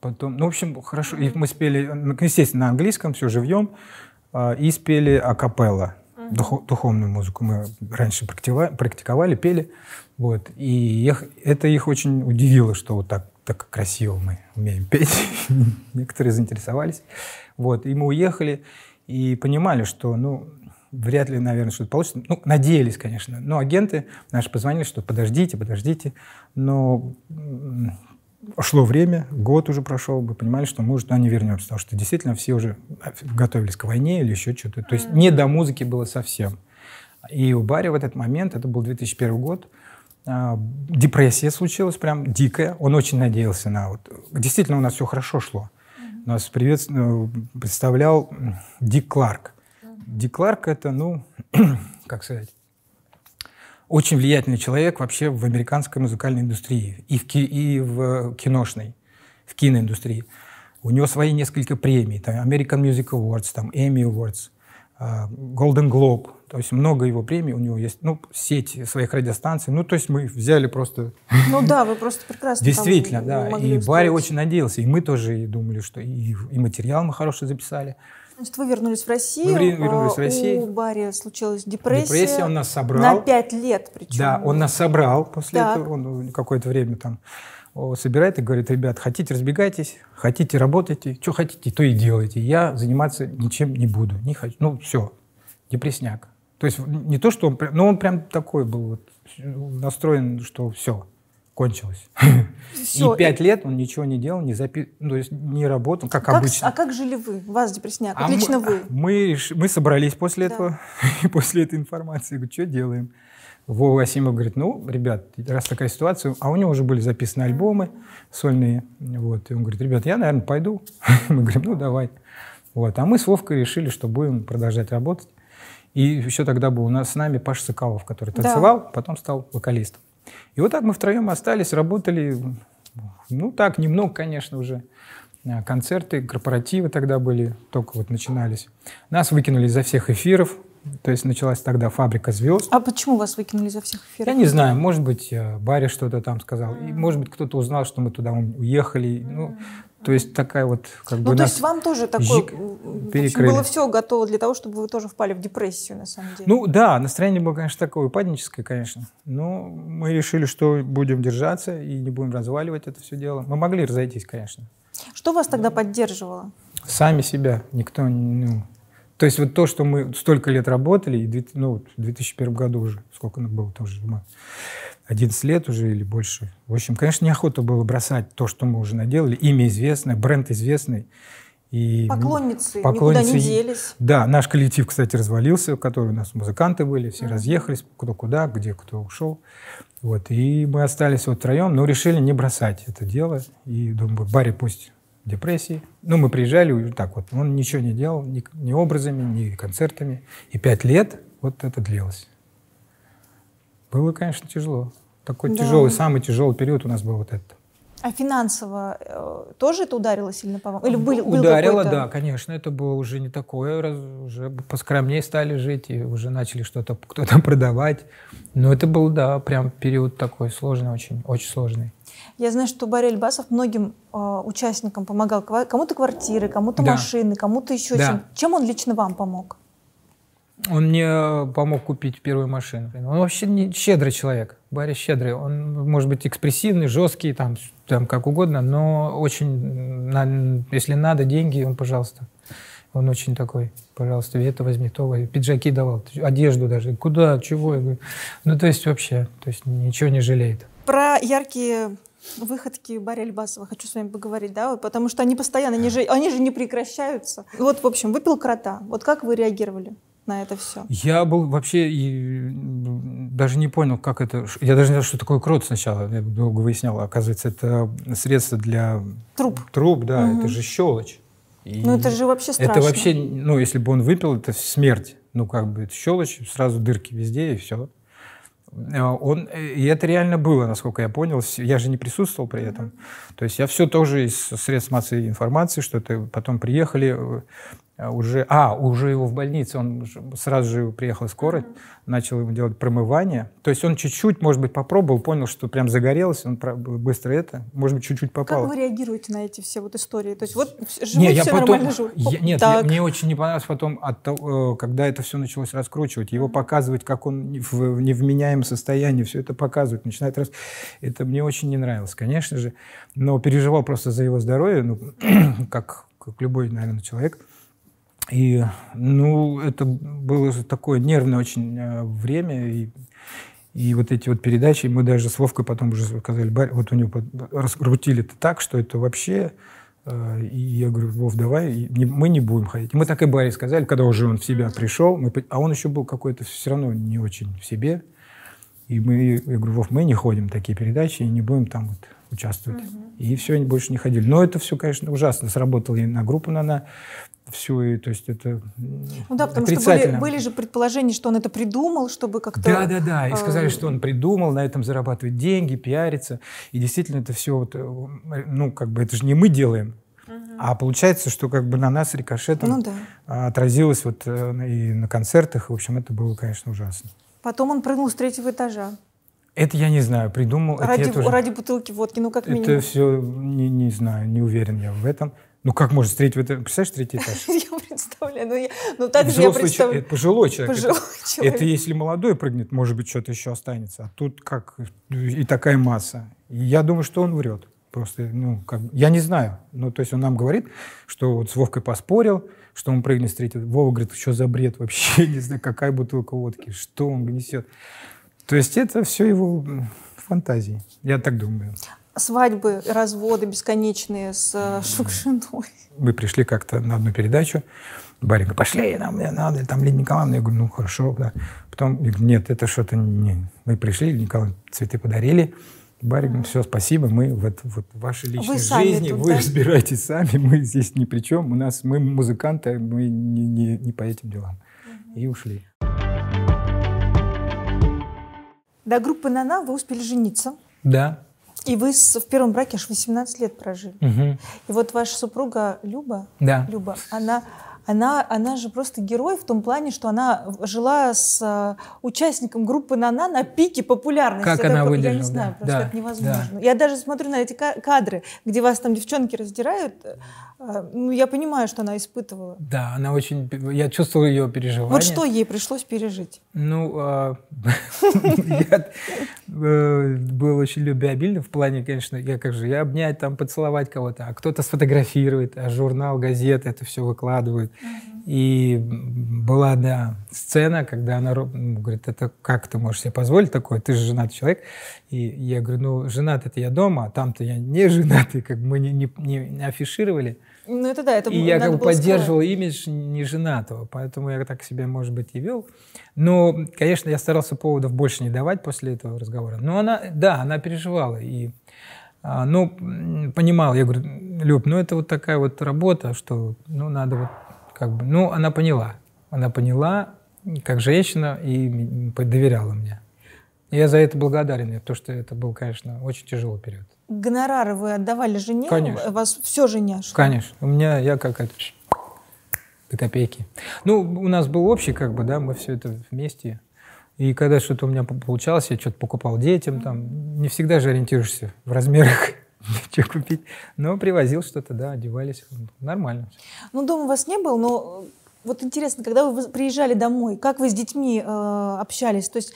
потом, ну, в общем, хорошо. И мы спели, ну, естественно, на английском, все живьем. А, и спели акапелла. духовную музыку мы раньше практиковали пели. Вот. И их, это их очень удивило, что вот так, так красиво мы умеем петь. Некоторые заинтересовались. Вот. И мы уехали и понимали, что ну, вряд ли, наверное, что-то получится. Ну, надеялись, конечно. Но агенты наши позвонили, что подождите, подождите. Но шло время, год уже прошел, мы понимали, что мы уже туда не вернемся, потому что действительно все уже готовились к войне или еще что-то. То есть не до музыки было совсем. И у Барри в этот момент, это был 2001 год, а, депрессия случилась прям дикая. Он очень надеялся на... Вот, действительно, у нас все хорошо шло. У Нас привет, э, представлял Дик Кларк. Дик Кларк – это, ну, как сказать, очень влиятельный человек вообще в американской музыкальной индустрии и в, ки и в киношной, в киноиндустрии. У него свои несколько премий, там American Music Awards, там Emmy Awards, э, Golden Globe, то есть много его премий, у него есть ну, сеть своих радиостанций. Ну, то есть мы взяли просто... Ну да, вы просто прекрасно Действительно, да. И Барри очень надеялся, и мы тоже думали, что и, материал мы хороший записали. Значит, вы вернулись в Россию. Мы вернулись в а, Россию. У Барри случилась депрессия. Депрессия, он нас собрал. На пять лет причем. Да, он нас собрал после так. этого, он какое-то время там собирает и говорит, ребят, хотите разбегайтесь, хотите работайте, что хотите, то и делайте. Я заниматься ничем не буду, не хочу. Ну, все, депрессняк. То есть не то, что он... ну он прям такой был вот, настроен, что все, кончилось. Все, и пять и... лет он ничего не делал, не запи... ну, то есть не работал, как, а как обычно. А как жили вы, вас, депрессняк? А Отлично мы, вы. Мы, мы собрались после да. этого, после этой информации, говорю, что делаем? Вова Асимов говорит, ну, ребят, раз такая ситуация, а у него уже были записаны альбомы сольные, вот, и он говорит, ребят, я, наверное, пойду. мы говорим, ну, давай. Вот, а мы с Вовкой решили, что будем продолжать работать. И еще тогда был у нас с нами Паш Сыкалов, который танцевал, да. потом стал вокалистом. И вот так мы втроем остались, работали, ну так, немного, конечно, уже. Э, концерты, корпоративы тогда были, только вот начинались. Нас выкинули за всех эфиров, то есть началась тогда фабрика звезд. А почему вас выкинули за всех эфиров? Я не знаю. Может быть, э, Барри что-то там сказал. Mm-hmm. И, может быть, кто-то узнал, что мы туда уехали. Mm-hmm. Ну, то есть такая вот как ну, бы. Ну то есть вам тоже такое перекрыли. было все готово для того, чтобы вы тоже впали в депрессию на самом деле. Ну да, настроение было, конечно, такое упадническое, конечно. Но мы решили, что будем держаться и не будем разваливать это все дело. Мы могли разойтись, конечно. Что вас тогда поддерживало? Сами себя. Никто Ну, то есть вот то, что мы столько лет работали, и ну, в 2001 году уже, сколько ну, было тоже, мы 11 лет уже или больше. В общем, конечно, неохота было бросать то, что мы уже наделали. Имя известное, бренд известный. И поклонницы, ну, поклонницы никуда не делись. Да, наш коллектив, кстати, развалился, который у нас музыканты были, все mm. -hmm. разъехались, кто куда, где кто ушел. Вот, и мы остались вот втроем, но решили не бросать это дело. И думаю, Барри пусть в депрессии. Ну, мы приезжали так вот, он ничего не делал, ни, ни образами, ни концертами. И пять лет вот это длилось. Было, конечно, тяжело. Такой да. тяжелый, самый тяжелый период у нас был вот этот. А финансово э, тоже это ударило сильно по вам? Или был, был ударило, да, конечно. Это было уже не такое. Раз, уже поскромнее стали жить, и уже начали что-то кто-то продавать. Но это был, да, прям период такой сложный очень, очень сложный. Я знаю, что Барель Басов многим э, участникам помогал. Кому-то квартиры, кому-то да. машины, кому-то еще да. чем. Чем он лично вам помог? Он мне помог купить первую машину. Он вообще не щедрый человек. Барри щедрый. Он может быть экспрессивный, жесткий, там, там как угодно, но очень, если надо деньги, он, пожалуйста. Он очень такой, пожалуйста, это возьми, то возьми. Пиджаки давал, одежду даже. Куда, чего? Я говорю, ну, то есть вообще, то есть ничего не жалеет. Про яркие выходки Барри Альбасова хочу с вами поговорить, да, потому что они постоянно, они же, они же не прекращаются. Вот, в общем, выпил крота. Вот как вы реагировали? на это все? Я был вообще и, даже не понял, как это... Я даже не знал, что такое крот сначала. Я долго выяснял. Оказывается, это средство для... труб. Труб, да. Угу. Это же щелочь. ну это же вообще страшно. Это вообще, ну если бы он выпил, это смерть. Ну как бы это щелочь, сразу дырки везде и все. А, он, э, и это реально было, насколько я понял. Я же не присутствовал при этом. То есть я все тоже из средств массовой информации, что это потом приехали э, Э, уже, а, уже его в больнице, он сразу же приехал скорая, начал ему делать промывание. То есть он чуть-чуть, может быть, попробовал, понял, что прям загорелся он быстро это, может быть, чуть-чуть попал. Как вы реагируете на эти все вот истории? То есть вот живу, нет, я все потом, нормально живу. Я, нет, так. мне, очень не понравилось потом, от того, э, когда это все началось раскручивать, его показывать, как он в невменяемом состоянии, все это показывает начинает раз. Это мне очень не нравилось, конечно же, но переживал просто за его здоровье, ну, как, как любой, наверное, человек. И, ну, это было такое нервное очень э, время, и, и вот эти вот передачи, мы даже с Вовкой потом уже сказали, вот у него раскрутили это так, что это вообще... Э, и я говорю, Вов, давай, мы не будем ходить. Мы так и Барри сказали, когда уже он в себя пришел, мы, а он еще был какой-то все равно не очень в себе. И мы, я говорю, Вов, мы не ходим в такие передачи и не будем там вот участвовать. Угу. И все, они больше не ходили. Но это все, конечно, ужасно сработало и на группу, на, на Всю и то есть это Ну да, потому что были, были же предположения, что он это придумал, чтобы как-то... Да, да, да, и э, сказали, что он придумал, на этом зарабатывать деньги, пиариться, и действительно это все, вот, э, ну как бы это же не мы делаем, а получается, что как бы на нас рикошетом ну, да. отразилось вот э, и на концертах, в общем, это было, конечно, ужасно. Потом он прыгнул с третьего этажа. Это я не знаю, придумал. Ради, это тоже... ради бутылки водки, ну как минимум. Это все, не, не знаю, не уверен я в этом. Ну как можно встретить в этом? Представляешь, третий этаж? Я представляю. Ну, я, ну так же я представляю. Это пожилой человек. Пожилой это, человек. это если молодой прыгнет, может быть, что-то еще останется. А тут как ну, и такая масса. я думаю, что он врет. Просто, ну, как, я не знаю. Ну, то есть он нам говорит, что вот с Вовкой поспорил, что он прыгнет, встретит. Вова говорит, что за бред вообще? не знаю, какая бутылка водки, что он несет. То есть это все его фантазии. Я так думаю свадьбы, разводы бесконечные с Шукшиной. Э, мы пришли как-то на одну передачу. Барин говорит, пошли, нам мне надо, там Лидия Николаевна. Я говорю, ну хорошо. Да. Потом я говорю, нет, это что-то не... Мы пришли, Николай цветы подарили. Барин говорит, все, спасибо, мы вот, вот в вашей личной вы жизни, тут, вы да? разбирайтесь сами, мы здесь ни при чем, у нас, мы музыканты, а мы не, не, не по этим делам. И ушли. До группы «Нана» вы успели жениться. Да. И вы в первом браке аж 18 лет прожили. Угу. И вот ваша супруга Люба, да. Люба она, она, она же просто герой в том плане, что она жила с а, участником группы «Нана» на пике популярности. Как это, она такое, выдержала? Я не знаю, да. просто да. это невозможно. Да. Я даже смотрю на эти кадры, где вас там девчонки раздирают, а, ну, я понимаю, что она испытывала. Да, она очень... Я чувствовал ее переживания. Вот что ей пришлось пережить? Ну, а, я э, был очень любвеобильным в плане, конечно, я как же, я обнять там, поцеловать кого-то, а кто-то сфотографирует, а журнал, газеты это все выкладывают. И была, да, сцена, когда она говорит, это как ты можешь себе позволить такое, ты же женатый человек. И я говорю, ну, женат это я дома, а там-то я не женатый, как мы не, не, не афишировали. Ну, это да, это И я как бы поддерживал скрывать. имидж неженатого, поэтому я так себя, может быть, и вел. Но, конечно, я старался поводов больше не давать после этого разговора. Но она, да, она переживала. И, а, ну, понимал, я говорю, Люб, ну, это вот такая вот работа, что, ну, надо вот как бы... Ну, она поняла. Она поняла, как женщина, и доверяла мне. я за это благодарен, То, что это был, конечно, очень тяжелый период гонорары вы отдавали жене? Конечно. Вас все женя? Что? Конечно. У меня, я как это, до копейки. Ну, у нас был общий, как бы, да, мы все это вместе. И когда что-то у меня получалось, я что-то покупал детям, там, не всегда же ориентируешься в размерах, что купить. Но привозил что-то, да, одевались, нормально. Ну, дома у вас не было, но э, вот интересно, когда вы приезжали домой, как вы с детьми э, общались? То есть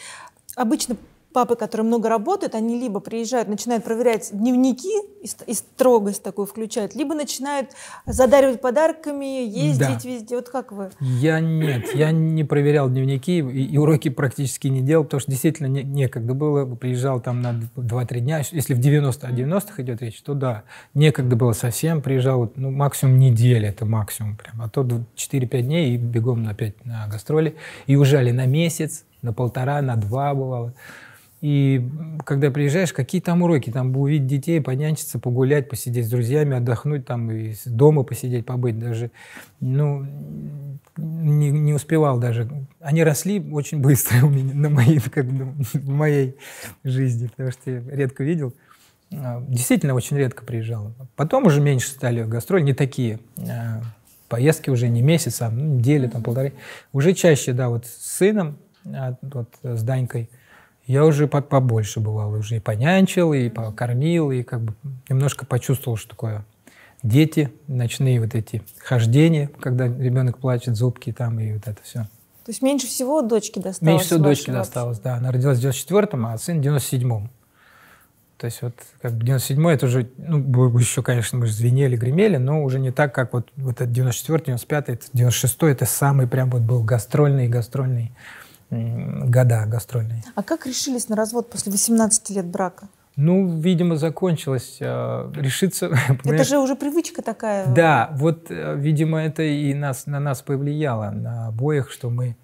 обычно папы, которые много работают, они либо приезжают, начинают проверять дневники и, строгость такую включают, либо начинают задаривать подарками, ездить да. везде. Вот как вы? Я нет, я не проверял дневники и, и уроки практически не делал, потому что действительно не, некогда было. Приезжал там на 2-3 дня. Если в 90 о 90 идет речь, то да, некогда было совсем. Приезжал ну, максимум неделя, это максимум прям. А то 4-5 дней и бегом опять на гастроли. И уезжали на месяц, на полтора, на два бывало. И когда приезжаешь, какие там уроки? Там бы увидеть детей, понянчиться, погулять, посидеть с друзьями, отдохнуть там и дома посидеть, побыть даже. Ну, не, не успевал даже. Они росли очень быстро у меня, на моей, как, на, ну, в моей жизни, потому что я редко видел. А, действительно, очень редко приезжал. Потом уже меньше стали гастроли, не такие а, поездки уже не месяц, а ну, недели, там полторы. Уже чаще, да, вот с сыном, а, вот с Данькой – я уже побольше бывал, уже и понянчил, и покормил, и как бы немножко почувствовал, что такое дети, ночные вот эти хождения, когда ребенок плачет, зубки там и вот это все. То есть меньше всего дочки досталось? Меньше всего дочки досталось, да. Она родилась в 94-м, а сын в 97-м. То есть вот как бы 97-й, это уже, ну, еще, конечно, мы звенели, гремели, но уже не так, как вот, вот этот 94-й, 95-й, 96-й, это самый прям вот был гастрольный, гастрольный года гастрольные. А как решились на развод после 18 лет брака? Ну, видимо, закончилось. А, решиться... Это же уже привычка такая. Да, вот, э, видимо, это и нас, на нас повлияло, на обоих, что мы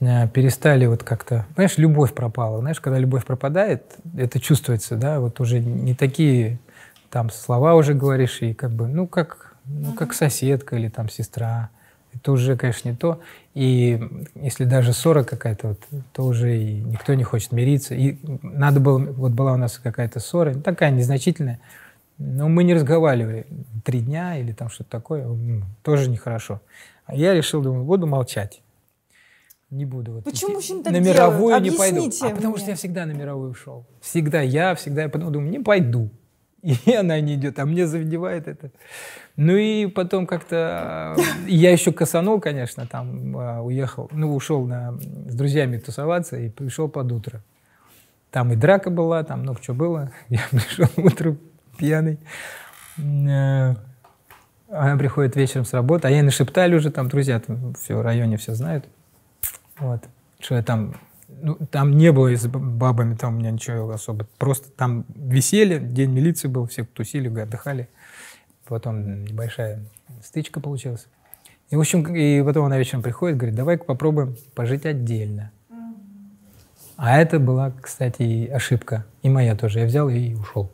э, перестали вот как-то... Понимаешь, любовь пропала. Знаешь, когда любовь пропадает, это чувствуется, да, вот уже не такие там слова уже говоришь, и как бы, ну, как, ну, как соседка или там сестра. Это уже, конечно, не то. И если даже ссора какая-то, вот, то уже и никто не хочет мириться. И надо было, вот была у нас какая-то ссора, такая незначительная, но мы не разговаривали три дня или там что-то такое, тоже нехорошо. А я решил, думаю, буду молчать. Не буду. Вот Почему идти. так На мировую делают? не пойду. А мне. потому что я всегда на мировую шел. Всегда я, всегда я подумал, думаю, не пойду. и она не идет, а мне заведевает это. Ну и потом как-то э, я еще косанул, конечно, там э, уехал, ну ушел на, с друзьями тусоваться и пришел под утро. Там и драка была, там много чего было. Я пришел утром пьяный. Э, она приходит вечером с работы, а я ей нашептали уже там друзья, там все в районе все знают. Вот, что я там ну, там не было с бабами, там у меня ничего особо. Просто там веселье, день милиции был, все тусили, отдыхали. Потом небольшая стычка получилась. И, в общем, и потом она вечером приходит, говорит, давай-ка попробуем пожить отдельно. А это была, кстати, ошибка. И моя тоже. Я взял и ушел.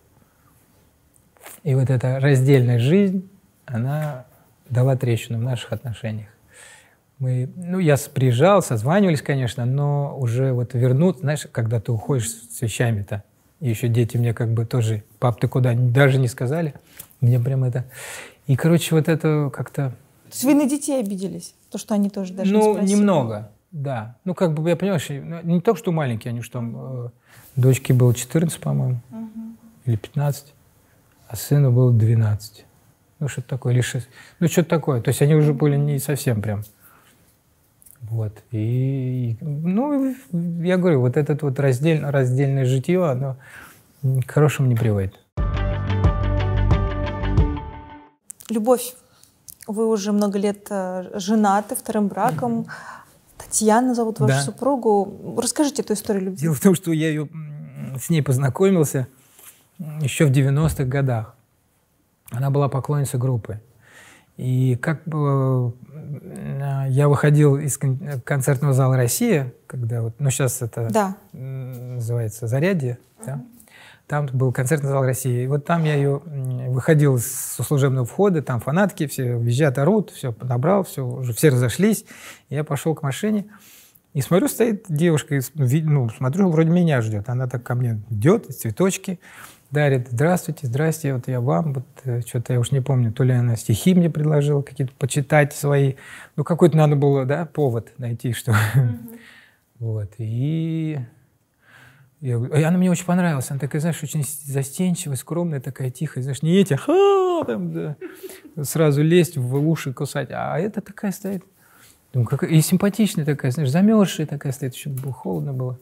И вот эта раздельная жизнь, она дала трещину в наших отношениях мы, ну, я приезжал, созванивались, конечно, но уже вот вернут, знаешь, когда ты уходишь с вещами-то, и еще дети мне как бы тоже, пап, ты куда? Даже не сказали. Мне прям это... И, короче, вот это как-то... То есть вы на детей обиделись? То, что они тоже даже ну, не спросили? Ну, немного, да. Ну, как бы, я понимаю, ну, не только что маленькие, они что там... Э, дочке было 14, по-моему, угу. или 15, а сыну было 12. Ну, что-то такое, или 6. Ну, что-то такое. То есть они уже были не совсем прям... Вот. И, ну, я говорю, вот этот вот раздельно, раздельное житье, оно к хорошему не приводит. Любовь. Вы уже много лет э, женаты вторым браком. Татьяна зовут вашу да. супругу. Расскажите эту историю любви. Дело в том, что я ее, с ней познакомился еще в 90-х годах. Она была поклонницей группы. И как Э, я выходил из концертного зала «Россия», когда вот, ну сейчас это да. называется «Зарядье», да? там был концертный зал России. И вот там я ее выходил со служебного входа, там фанатки, все визжат, орут, все подобрал, все, уже все разошлись. Я пошел к машине и смотрю, стоит девушка, ну, смотрю, вроде меня ждет. Она так ко мне идет, цветочки дарит «Здравствуйте, здрасте, вот я вам». Вот э, что-то я уж не помню, то ли она стихи мне предложила какие-то почитать свои. Ну, какой-то надо было, да, повод найти, что... Вот, и... Я, она мне очень понравилась. Она такая, знаешь, очень застенчивая, скромная, такая тихая, знаешь, не эти, ха, там, да, сразу лезть в уши, кусать. А эта такая стоит. Думаю, ну, как... И симпатичная такая, знаешь, замерзшая такая стоит, еще холодно было.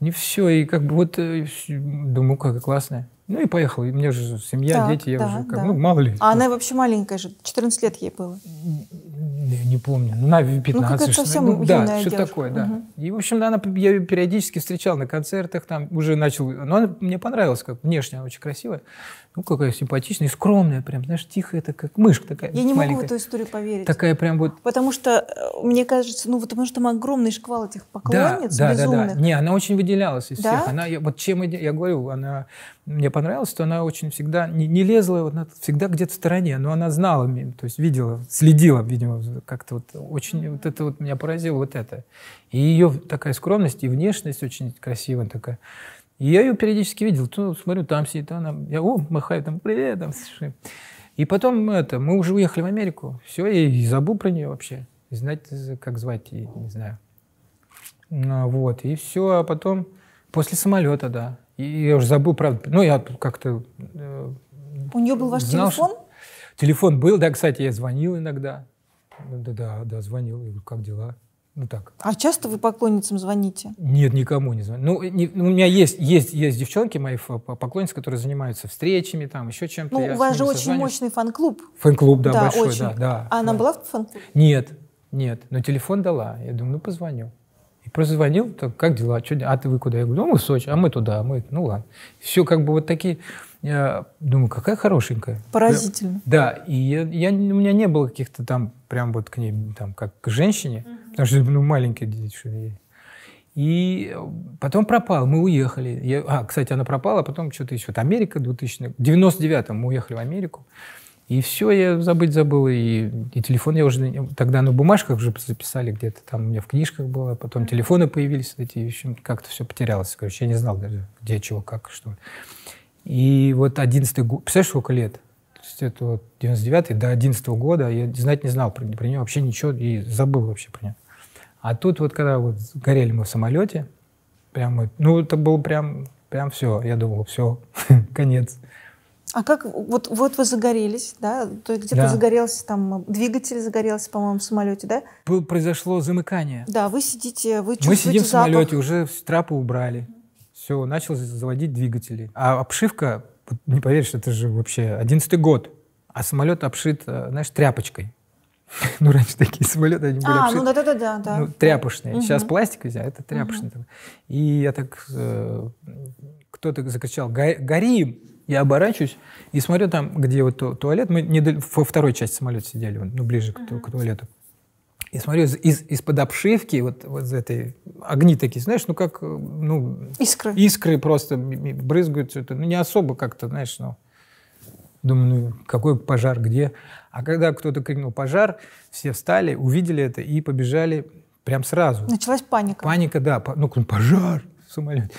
Не все, и как бы вот э, думаю, как классная. Ну и поехал. У меня же семья, так, дети, я да, уже как, да. ну мало ли. А она вообще маленькая же, 14 лет ей было. Не, не помню, на 15. Ну, ну как это совсем ну, юная Да, девушка. что такое, да. Угу. И в общем, да, она, я ее периодически встречал на концертах, там уже начал, но ну, она мне понравилась, как внешне она очень красивая, ну какая симпатичная, и скромная прям, знаешь, тихая такая, мышка такая. Я не маленькая. могу в эту историю поверить. Такая прям вот. Потому что э, мне кажется, ну потому что там огромный шквал этих поклонниц да, да, безумных. Да, да, да. Не, она очень выделялась из да? всех. Она, я, вот чем я, я говорю, она мне понравилось, что она очень всегда не, не лезла, вот она всегда где-то в стороне, но она знала, то есть видела, следила, видимо, как-то вот очень, вот это вот меня поразило, вот это. И ее такая скромность и внешность очень красивая такая. И я ее периодически видел, то смотрю, там сидит она, я, о, махаю, там, привет, там, слушай. И потом это, мы уже уехали в Америку, все, я и забыл про нее вообще. Знать, как звать, я не знаю. А, вот, и все, а потом, после самолета, да, я уже забыл, правда, ну, я как-то... Э, У нее был ваш знал, телефон? Что... Телефон был, да, кстати, я звонил иногда. Ну, да, да, да, звонил. Я говорю, как дела? Ну так. А часто вы поклонницам звоните? Нет, никому не звоню. Ну, э, не, ну у меня есть, есть, есть девчонки мои поклонницы, которые занимаются встречами, там еще чем-то. Ну, я у вас же очень созваниваюсь. мощный фан-клуб. Фан-клуб, да, да большой, очень. да, а да. А да. она была в фан-клубе? Нет, нет. Но телефон дала. Я думаю, ну позвоню прозвонил, так, как дела, что, а ты вы куда? Я говорю, ну, мы в Сочи, а мы туда, а мы, ну ладно. Все как бы вот такие, я э, думаю, какая хорошенькая. Поразительно. Да, и я, я, у меня не было каких-то там, прям вот к ней, там, как к женщине, угу. потому что, ну, маленький детишек. И потом пропал, мы уехали. Я, а, кстати, она пропала, а потом что-то еще. Вот Америка 2000, в 99-м мы уехали в Америку. И все, я забыть забыл. И, и телефон я уже тогда на бумажках уже записали где-то, там у меня в книжках было, потом телефоны появились эти, в как-то все потерялось. Короче, я не знал даже, где, чего, как, что. И вот одиннадцатый год, представляешь, сколько лет? То есть это вот 99 до одиннадцатого года я знать не знал про, про нее вообще ничего и забыл вообще про него А тут вот когда вот горели мы в самолете, прям вот, ну это было прям, прям все, я думал, все, конец. А как вот, вот вы загорелись, да? То есть где-то да. загорелся там двигатель загорелся, по-моему, в самолете, да? Был, произошло замыкание. Да, вы сидите, вы чувствуете Мы сидим в самолете, уже трапы убрали. Все, начал заводить двигатели. А обшивка, не поверишь, это же вообще одиннадцатый год. А самолет обшит, э, знаешь, тряпочкой. Ну, раньше такие самолеты, они были А, ну обшиты, ну да-да-да. да. Ну, тряпочные. Угу. Сейчас пластик взяли, это тряпочный. Угу. И я так... Э, кто-то закричал, горим! Я оборачиваюсь и смотрю там, где вот туалет. Мы не во второй части самолета сидели, ну, ближе к, к туалету. И смотрю, из, из-под обшивки, вот, вот за этой, огни такие, знаешь, ну как, ну... Искры. Искры просто брызгают, что ну не особо как-то, знаешь, ну... Думаю, ну какой пожар, где? А когда кто-то крикнул «пожар», все встали, увидели это и побежали прям сразу. Началась паника. Паника, да. Ну, пожар в самолете.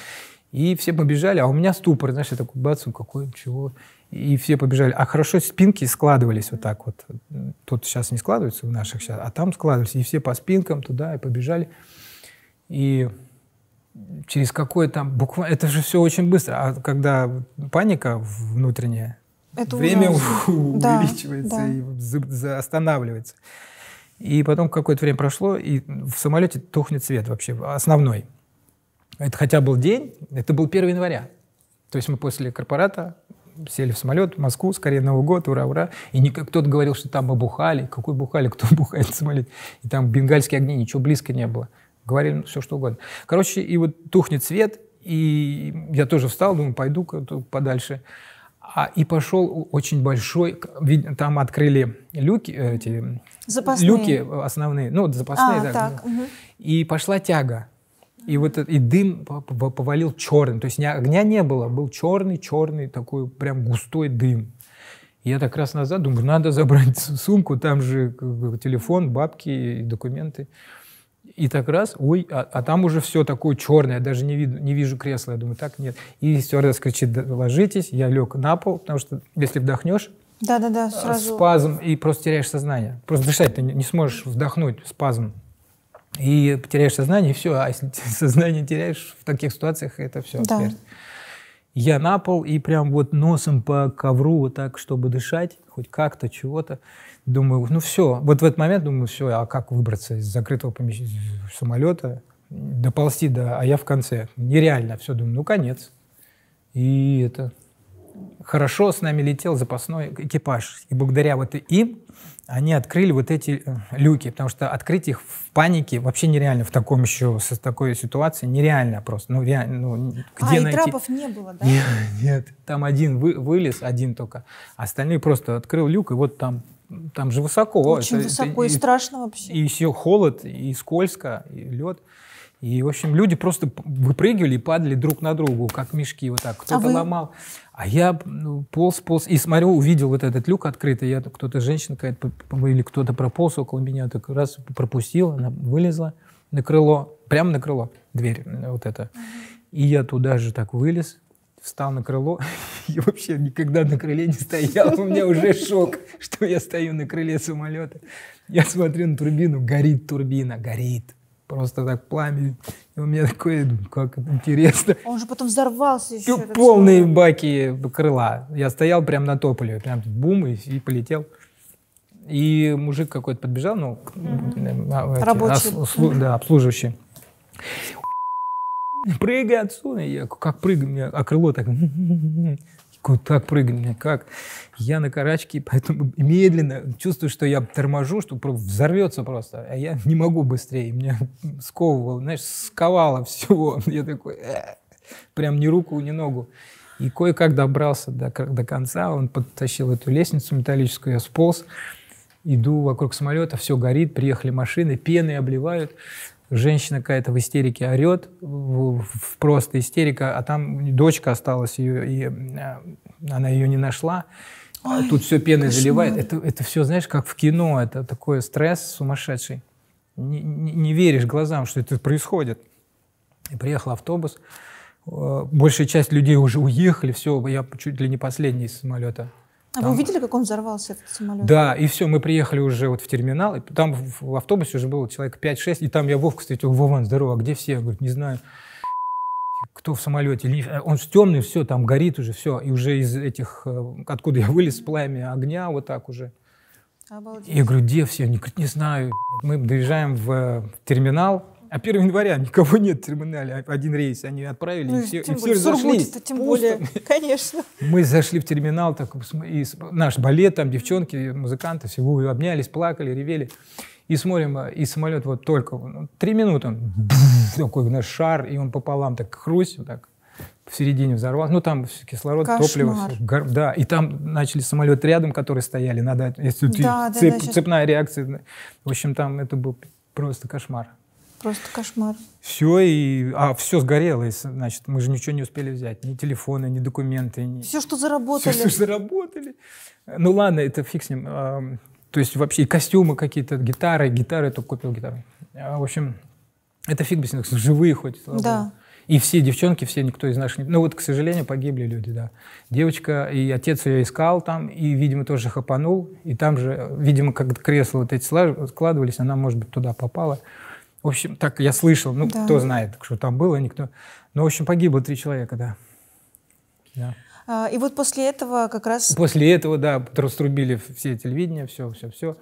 И все побежали, а у меня ступор, знаешь, я такой, бацу, какой, чего. И все побежали. А хорошо спинки складывались вот так вот. Тут сейчас не складываются в наших сейчас, а там складывались. И все по спинкам туда и побежали. И через какое там... Буквально... Это же все очень быстро. А когда паника внутренняя, это время ужасно. увеличивается да, и да. останавливается. И потом какое-то время прошло, и в самолете тухнет свет вообще, основной. Это хотя был день, это был 1 января. То есть мы после корпората сели в самолет в Москву, скорее Новый год, ура, ура. И не, кто-то говорил, что там мы бухали. Какой бухали, кто бухает в самолете? И там бенгальские огни, ничего близко не было. Говорили ну, все, что угодно. Короче, и вот тухнет свет, и я тоже встал, думаю, пойду подальше. А, и пошел очень большой, там открыли люки, э, эти, запасные. люки основные, ну, запасные. А, да, так. Угу. И пошла тяга и вот и дым повалил черный, То есть огня не было, был черный, черный такой прям густой дым. Я так раз назад думаю, надо забрать сумку, там же э, э, телефон, бабки, документы. И так раз, ой, а, а там уже все такое черное, я даже не, вид, не вижу кресла, я думаю, так нет. И стюардесс кричит, ложитесь, я лег на пол, потому что если вдохнешь, да, да, да, сразу. спазм, и просто теряешь сознание. Просто дышать ты не, не сможешь вдохнуть, спазм и потеряешь сознание, и все. А если сознание теряешь в таких ситуациях, это все, да. смерть. Я на пол и прям вот носом по ковру вот так, чтобы дышать, хоть как-то, чего-то. Думаю, ну все. Вот в этот момент думаю, все, а как выбраться из закрытого помещения самолета? Доползти, да, а я в конце. Нереально все, думаю, ну конец. И это... Хорошо с нами летел запасной экипаж. И благодаря вот им они открыли вот эти э, люки, потому что открыть их в панике вообще нереально в таком еще, с такой ситуации нереально просто. Ну, реально, ну а, где а, найти? и трапов не было, да? Нет, нет. там один вы, вылез, один только. А остальные просто открыл люк, и вот там там же высоко. Очень это, высоко это, и, и страшно вообще. И все холод, и скользко, и лед. И, в общем, люди просто выпрыгивали и падали друг на друга, как мешки, вот так. А кто-то а ломал. А я ну, полз, полз, и смотрю, увидел вот этот люк открытый, я кто-то, женщина какая-то, или кто-то прополз около меня, так раз пропустил, она вылезла на крыло, прямо на крыло, дверь э, вот эта. И я туда же так вылез, встал на крыло и вообще никогда на крыле не стоял. У меня уже шок, что я стою на крыле самолета. Я смотрю на турбину, горит турбина, горит просто так пламя. И у меня такое, ну, как интересно. Он же потом взорвался еще. Полные человек. баки крыла. Я стоял прям на тополе, прям бум и, и полетел. И мужик какой-то подбежал, ну, mm-hmm. эти, рабочий, ослу, да, обслуживающий. Прыгай отсюда. Я как прыгаю, а крыло так как прыгать, как. Я на карачке, поэтому медленно чувствую, что я торможу, что взорвется просто. А я не могу быстрее. Меня сковывало, знаешь, сковало всего. Я такой, «Э, прям ни руку, ни ногу. И кое-как добрался до, до конца. Он подтащил эту лестницу металлическую, я сполз. Иду вокруг самолета, все горит, приехали машины, пены обливают женщина какая-то в истерике орет, в, в просто истерика, а там дочка осталась, ее, и э, она ее не нашла. А Ой, Тут все пеной заливает. Это, это все, знаешь, как в кино, это такой стресс сумасшедший. Не, не, не веришь глазам, что это происходит. И приехал автобус, э, большая часть людей уже уехали, все, я чуть ли не последний из самолета а там... вы увидели, как он взорвался, этот самолет? Да, и все, мы приехали уже вот в терминал, и там в, в автобусе уже было человек 5-6, и там я Вовку встретил, Вован, здорово, а где все? Я говорю, не знаю, кто в самолете. Э, он же темный, все, там горит уже, все, и уже из этих, э, откуда я вылез, пламя огня вот так уже. Обалдеть. Я говорю, где все? Они говорят, не знаю. Мы доезжаем в э, терминал, а 1 января никого нет в терминале, а один рейс они отправили, ну, и все, и все разошлись. Тем более, конечно. Мы зашли в терминал, так, и наш балет, там девчонки, музыканты, все обнялись, плакали, ревели. И смотрим, э, и самолет вот только, ну, три минуты, он, такой наш шар, и он пополам так хрусь так в середине взорвался. Ну, там кислород, Кошмар. топливо. Все, гор... Да, и там начали самолет рядом, которые стояли. Надо, если да, ты, да, цеп, да, сейчас... цепная реакция. В общем, там это был просто кошмар. Просто кошмар. Все, и... А, все сгорело, значит, мы же ничего не успели взять. Ни телефоны, ни документы. Ни... Все, что заработали. Все, что заработали. Ну ладно, это фиг с ним. То есть вообще и костюмы какие-то, гитары, гитары, только купил гитару. А, в общем, это фиг без них, ну, живые хоть. Да. И все девчонки, все никто из наших... Ну вот, к сожалению, погибли люди, да. Девочка, и отец ее искал там, и, видимо, тоже хапанул. И там же, видимо, как кресла вот эти складывались, она, может быть, туда попала. В общем, так я слышал, ну, да. кто знает, что там было, никто. Но, в общем, погибло три человека, да. да. А, и вот после этого как раз... После этого, да, раструбили все телевидения, все, все, все.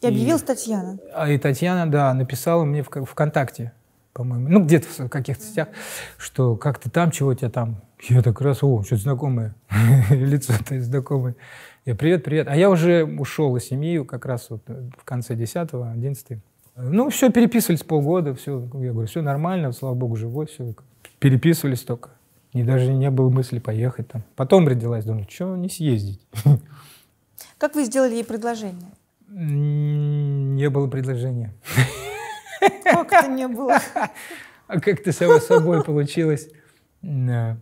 И, и Татьяна. А и Татьяна, да, написала мне в ВКонтакте, по-моему, ну, где-то в каких-то сетях, что как ты там, чего у тебя там. Я так раз, о, что-то знакомое, лицо-то знакомое. Я, привет, привет. А я уже ушел из семьи как раз вот э, в конце 10-го, 11 -й. Ну, все, переписывались полгода, все, я говорю, все нормально, слава богу, живой, все. Переписывались только. И даже не было мысли поехать там. Потом родилась, думаю, что не съездить. Как вы сделали ей предложение? Не было предложения. Как это не было? А как-то само собой получилось. Но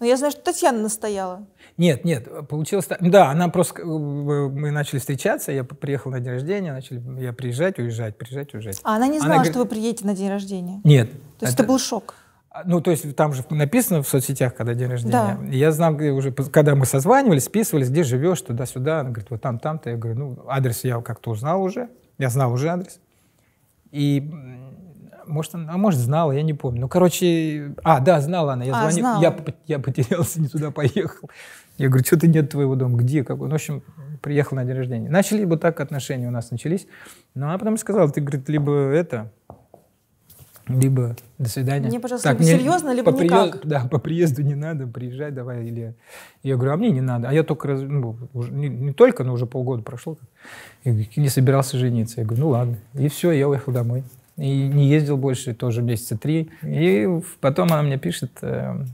ну, я знаю, что Татьяна настояла. Нет, нет, получилось так. Да, она просто... Э, мы начали встречаться, я приехал на день рождения, начали я приезжать, уезжать, приезжать, уезжать. А она не знала, она говорит, что вы приедете на день рождения? Нет. То есть это, это был шок? А, ну, то есть там же написано в соцсетях, когда день рождения. Да. Я знал, где уже, когда мы созванивались, списывались, где живешь, туда-сюда. Она говорит, вот там, там-то. Я говорю, ну, адрес я как-то узнал уже. Я знал уже адрес. И может, она, а может, знала, я не помню. Ну, короче, а, да, знала она. Я а, звонил, знала. Я, я потерялся, не туда поехал. Я говорю, что ты нет твоего дома, где? Как? Ну, в общем, приехал на день рождения. Начали вот так отношения у нас начались. Но ну, она потом сказала, ты, говорит, либо это, либо до свидания. Мне, пожалуйста, так, либо мне серьезно, либо по никак. Приезду, да, по приезду не надо, приезжай давай. Или... Я говорю, а мне не надо. А я только, раз, ну, уже, не, не только, но уже полгода прошло. Я говорю, не собирался жениться. Я говорю, ну ладно. И все, я уехал домой. И не ездил больше, тоже месяца три. И потом она мне пишет, что-то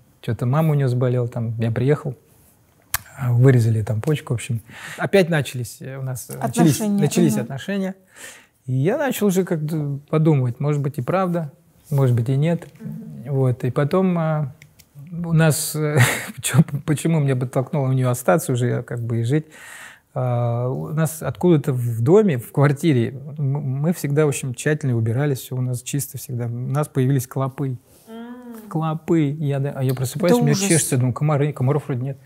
э, мама у нее заболела, там, я приехал, вырезали там почку, в общем. Опять начались э, у нас э, отношения. начались, начались угу. отношения. И я начал уже как-то подумывать, может быть и правда, может быть и нет. Угу. Вот. И потом а, у нас, почему, почему меня подтолкнуло у нее остаться уже, как бы и жить, а, у нас откуда-то в доме, в квартире, мы всегда очень тщательно убирались все, у нас чисто всегда. У нас появились клопы. Клопы. Я, а я просыпаюсь, Это у меня ужас. чешется, думаю, комары, комаров вроде нет.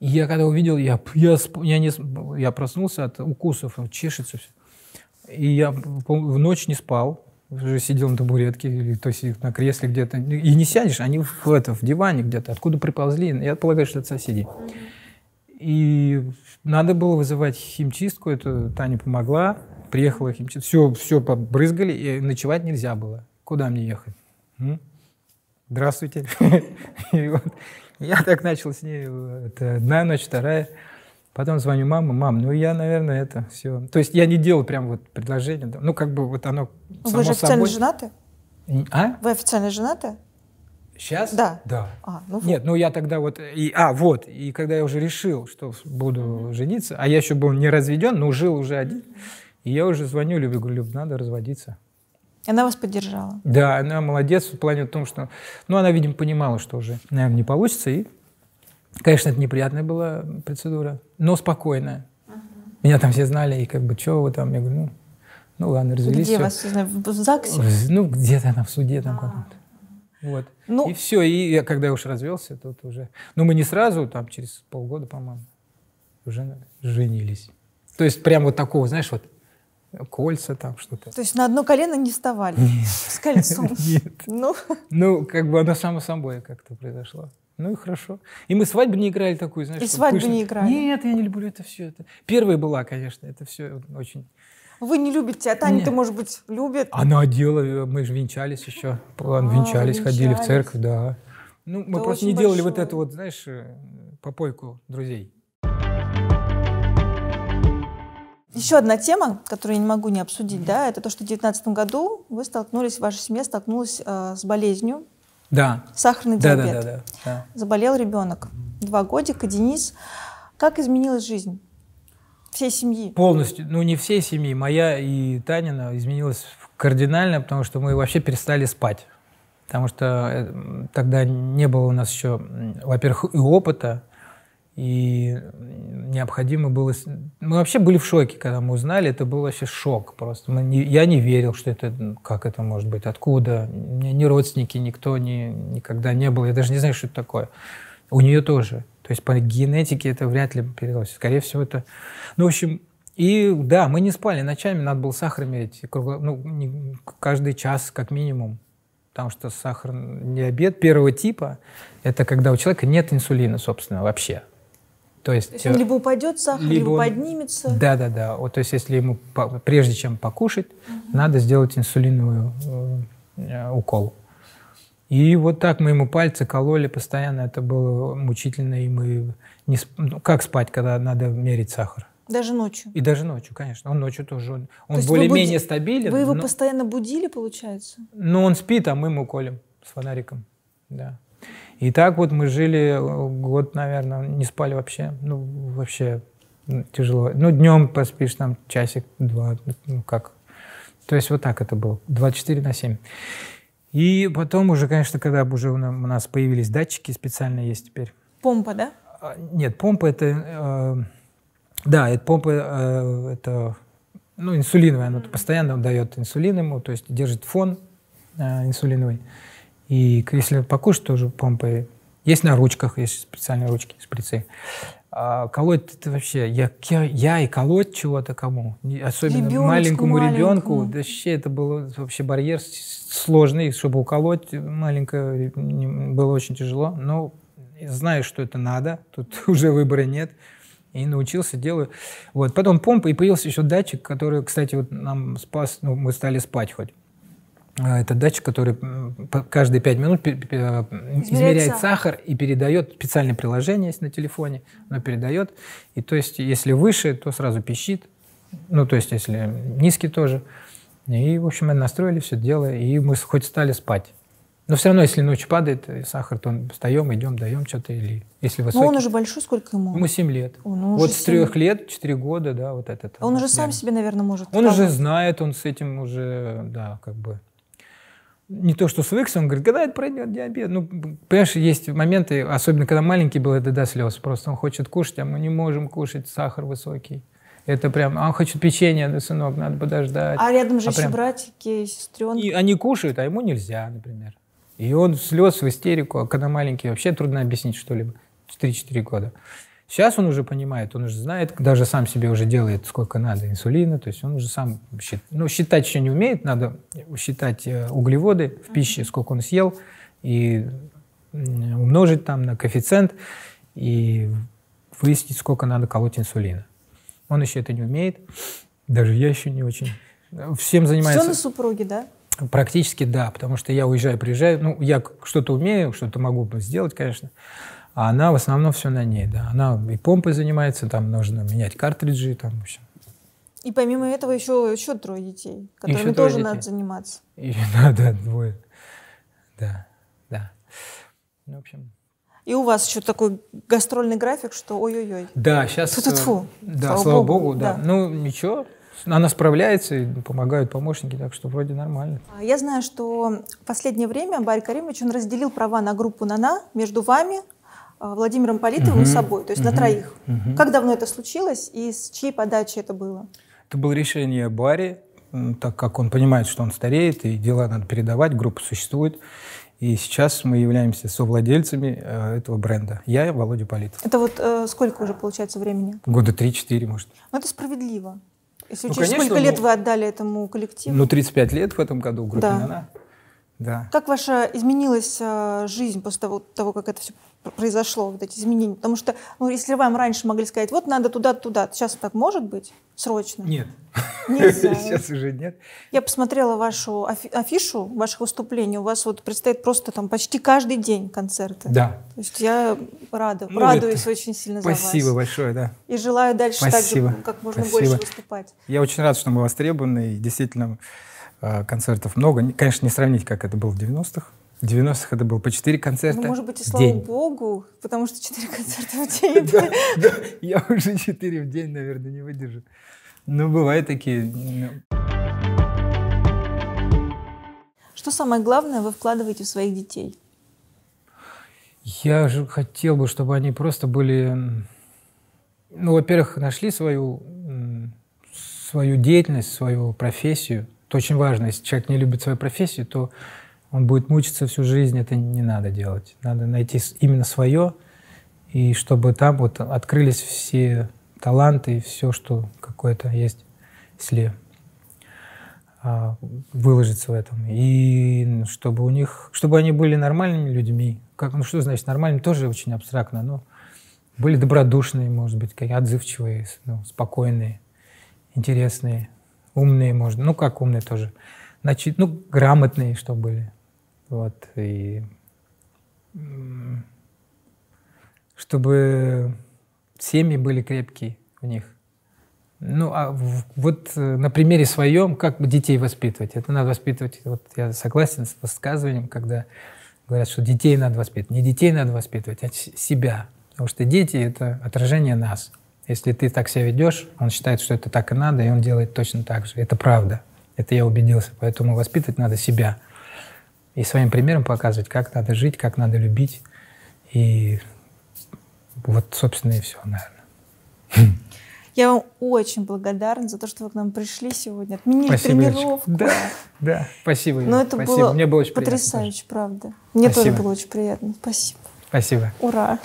И я когда увидел, я, я, я, не, я проснулся от укусов, чешется все. И я в ночь не спал, уже сидел на табуретке, или, то есть на кресле где-то. И не сядешь, они в, это, в диване где-то, откуда приползли. Я полагаю, что это соседи. Mm-hmm. И надо было вызывать химчистку, это Таня помогла, приехала химчистка, все, все побрызгали, и ночевать нельзя было. Куда мне ехать? М? Здравствуйте. я так начал с ней, это одна ночь, вторая. Потом звоню маме, мам, ну я, наверное, это все. То есть я не делал прям вот предложение, ну как бы вот оно само Вы же официально собой. женаты? А? Вы официально женаты? Сейчас? Да. Да. А, ну, Нет, ну я тогда вот... И, а, вот. И когда я уже решил, что буду жениться, а я еще был не разведен, но жил уже один, и я уже звоню Любе, говорю, Люб, надо разводиться. Она вас поддержала? Да, она молодец в плане в том, что... Ну, она, видимо, понимала, что уже, наверное, не получится, и, конечно, это неприятная была процедура, но спокойная. uh Меня там все знали, и как бы, что вы там? Я говорю, ну, ну ладно, развелись. Где все. вас? В ЗАГСе? В, ну, где-то она в суде там а -а -а. каком-то. Вот. Ну, и все. И я, когда я уж развелся, тут уже... Ну, мы не сразу, там, через полгода, по-моему, уже женились. То есть прям вот такого, знаешь, вот кольца там что-то. То есть на одно колено не вставали Нет. с кольцом? Нет. Ну? ну, как бы оно само собой как-то произошло. Ну и хорошо. И мы свадьбы не играли такую, знаешь. И свадьбы пышно. не играли? Нет, я не люблю это все. Это... Первая была, конечно, это все очень вы не любите, а Таня, Нет. ты, может быть, любит? Она одела, э, мы же венчались еще. План, а, венчались, ходили в церковь, да. Ну, мы это просто не делали большое. вот эту вот, знаешь, э, попойку друзей. Еще одна тема, которую я не могу не обсудить, да, это то, что в 2019 году вы столкнулись, ваша семья столкнулась э, с болезнью. Да. Сахарный диабет. Да, да, да, да. Заболел ребенок. Два годика, Денис. Как изменилась жизнь? Всей семьи? Полностью. Ну, не всей семьи. Моя и Танина изменилась кардинально, потому что мы вообще перестали спать. Потому что э, тогда не было у нас еще, во-первых, и опыта, и необходимо было... Мы вообще были в шоке, когда мы узнали, это был вообще шок просто. Мы не... Я не верил, что это... Как это может быть? Откуда? У меня ни родственники, никто ни никогда не был. Я даже не знаю, что это такое. У нее тоже. То есть по генетике это вряд ли передалось. Скорее всего, это... Ну, в общем, и да, мы не спали ночами, надо было сахар мерить кругло... ну, не... каждый час как минимум. Потому что сахар не обед первого типа – это когда у человека нет инсулина, собственно, вообще. То есть, то есть он э, либо упадет сахар, либо, либо поднимется. Да, да, да. Вот, то есть, если ему прежде чем покушать, угу. надо сделать инсулиновый э, укол. И вот так мы ему пальцы кололи постоянно, это было мучительно, и мы не сп... ну, как спать, когда надо мерить сахар? Даже ночью. И даже ночью, конечно. Он ночью тоже. Он, То он более-менее буди... стабилен. Вы его но... постоянно будили, получается? Ну, он спит, а мы ему колем с фонариком, да. И так вот мы жили год, наверное, не спали вообще. Ну, вообще тяжело. Ну, днем поспишь там часик-два, ну как. То есть вот так это было. 24 на 7. И потом уже, конечно, когда уже у нас появились датчики, специально есть теперь. Помпа, да? А, нет, помпа это... Э, да, это помпа э, это... Ну, инсулиновая, она mm-hmm. постоянно дает инсулин ему, то есть держит фон э, инсулиновый. И если покушать, тоже помпой. Есть на ручках, есть специальные ручки, шприцы. А колоть это вообще, я, я, я и колоть чего-то кому, особенно маленькому, маленькому ребенку, вообще это был вообще барьер сложный, чтобы уколоть маленького было очень тяжело, но знаю, что это надо, тут уже выбора нет, и научился, делаю. Вот. Потом помпа, и появился еще датчик, который, кстати, вот нам спас, ну, мы стали спать хоть. А, это датчик, который каждые 5 минут э, измеряет сахар и передает специальное приложение есть на телефоне, оно передает. И то есть, если выше, то сразу пищит. Ну, то есть, если низкий тоже. И, в общем, мы настроили все дело, и мы хоть стали спать. Но все равно, если ночь падает э, сахар, то встаем, идем, даем что-то. Или если высокий... Но он уже большой, сколько ему? Ему 7 лет. Он вот с 3 7... лет, 4 года, да, вот этот. Он, он уже да. сам себе, наверное, может... Он уже знает, он с этим уже, да, как бы не то, что свыкся, он говорит, когда это пройдет диабет? Ну, понимаешь, есть моменты, особенно когда маленький был, это до слез. Просто он хочет кушать, а мы не можем кушать, сахар высокий. Это прям, а он хочет печенье, да, сынок, надо подождать. А рядом же а еще прям... братики, сестренки. И они кушают, а ему нельзя, например. И он слез в истерику, а когда маленький, вообще трудно объяснить что-либо. 4-4 года. Сейчас он уже понимает, он уже знает, даже сам себе уже делает, сколько надо инсулина, то есть он уже сам счит... ну, считать еще не умеет, надо считать э, углеводы в пище, сколько он съел, и умножить там на коэффициент, и выяснить, сколько надо колоть инсулина. Он еще это не умеет, даже я еще не очень. Всем занимается... Все на супруге, да? Практически да, потому что я уезжаю, приезжаю, ну, я что-то умею, что-то могу сделать, конечно, а она в основном все на ней, да. Она и помпой занимается, там нужно менять картриджи, там, в общем. И помимо этого еще, еще трое детей, которыми еще тоже детей. надо заниматься. И, надо да, двое. Да, да. Ну, в общем... И у вас еще такой гастрольный график, что ой-ой-ой. Да, сейчас... Фу-фу-фу. Э, да, слава, слава богу, богу да. да. Ну, ничего, она справляется, и помогают помощники, так что вроде нормально. А я знаю, что в последнее время Барри Каримович он разделил права на группу «Нана» между вами а, Владимиром Политовым угу. и собой, то есть угу. на троих. Угу. Как давно это случилось и с чьей подачи это было? Это было решение Барри, так как он понимает, что он стареет, и дела надо передавать, группа существует. И сейчас мы являемся совладельцами э, этого бренда. Я и Володя Политов. Это вот э, сколько уже получается времени? Года 3-4, может. Ну, это справедливо. Если ну, учесть, конечно, сколько ну, лет вы отдали этому коллективу? Ну, 35 лет в этом году группе да. «Нана». Да. Как ваша изменилась э, жизнь после того, того, как это все произошло вот эти изменения? Потому что, ну, если вам раньше могли сказать, вот надо туда-туда, сейчас так может быть срочно? Нет. Нельзя. Сейчас уже нет. Я посмотрела вашу афишу, ваших выступлений. У вас вот предстоит просто там почти каждый день концерты. Да. То есть я рада, ну, радуюсь очень сильно за вас. Спасибо большое, да. И желаю дальше спасибо. так же, как можно спасибо. больше выступать. Я очень рад, что мы востребованы. И действительно, а, концертов много. Конечно, не сравнить, как это было в 90-х в 90-х это было по 4 концерта. Ну, может быть, и слава день. богу, потому что 4 концерта в день. Да, я уже 4 в день, наверное, не выдержу. Ну, бывают такие. Ну. Что самое главное вы вкладываете в своих детей? Я же хотел бы, чтобы они просто были, ну, во-первых, нашли свою, свою деятельность, свою профессию. Это очень важно. Если человек не любит свою профессию, то он будет мучиться всю жизнь, это не надо делать. Надо найти именно свое, и чтобы там вот открылись все таланты и все, что какое-то есть, если а, выложиться в этом. И чтобы у них, чтобы они были нормальными людьми. Как, ну что значит нормальным, тоже очень абстрактно, но были добродушные, может быть, отзывчивые, ну, спокойные, интересные, умные, можно, ну как умные тоже. Значит, ну, грамотные, что были. Вот, и чтобы семьи были крепкие у них. Ну, а вот э, на примере своем, как детей воспитывать? Это надо воспитывать, вот я согласен с высказыванием, когда говорят, что детей надо воспитывать. Не детей надо воспитывать, а себя. Потому что дети — это отражение нас. Если ты так себя ведешь, он считает, что это так и надо, и он делает точно так же. Это правда. Это я убедился. Поэтому воспитывать надо себя и своим примером показывать, как надо жить, как надо любить. И вот, собственно, и все, наверное. Я вам очень благодарна за то, что вы к нам пришли сегодня, отменили спасибо, тренировку. Ирочка. Да, да, спасибо. Но это спасибо. было, Мне было очень потрясающе, приятно. правда. Мне спасибо. тоже было очень приятно. Спасибо. Спасибо. Ура!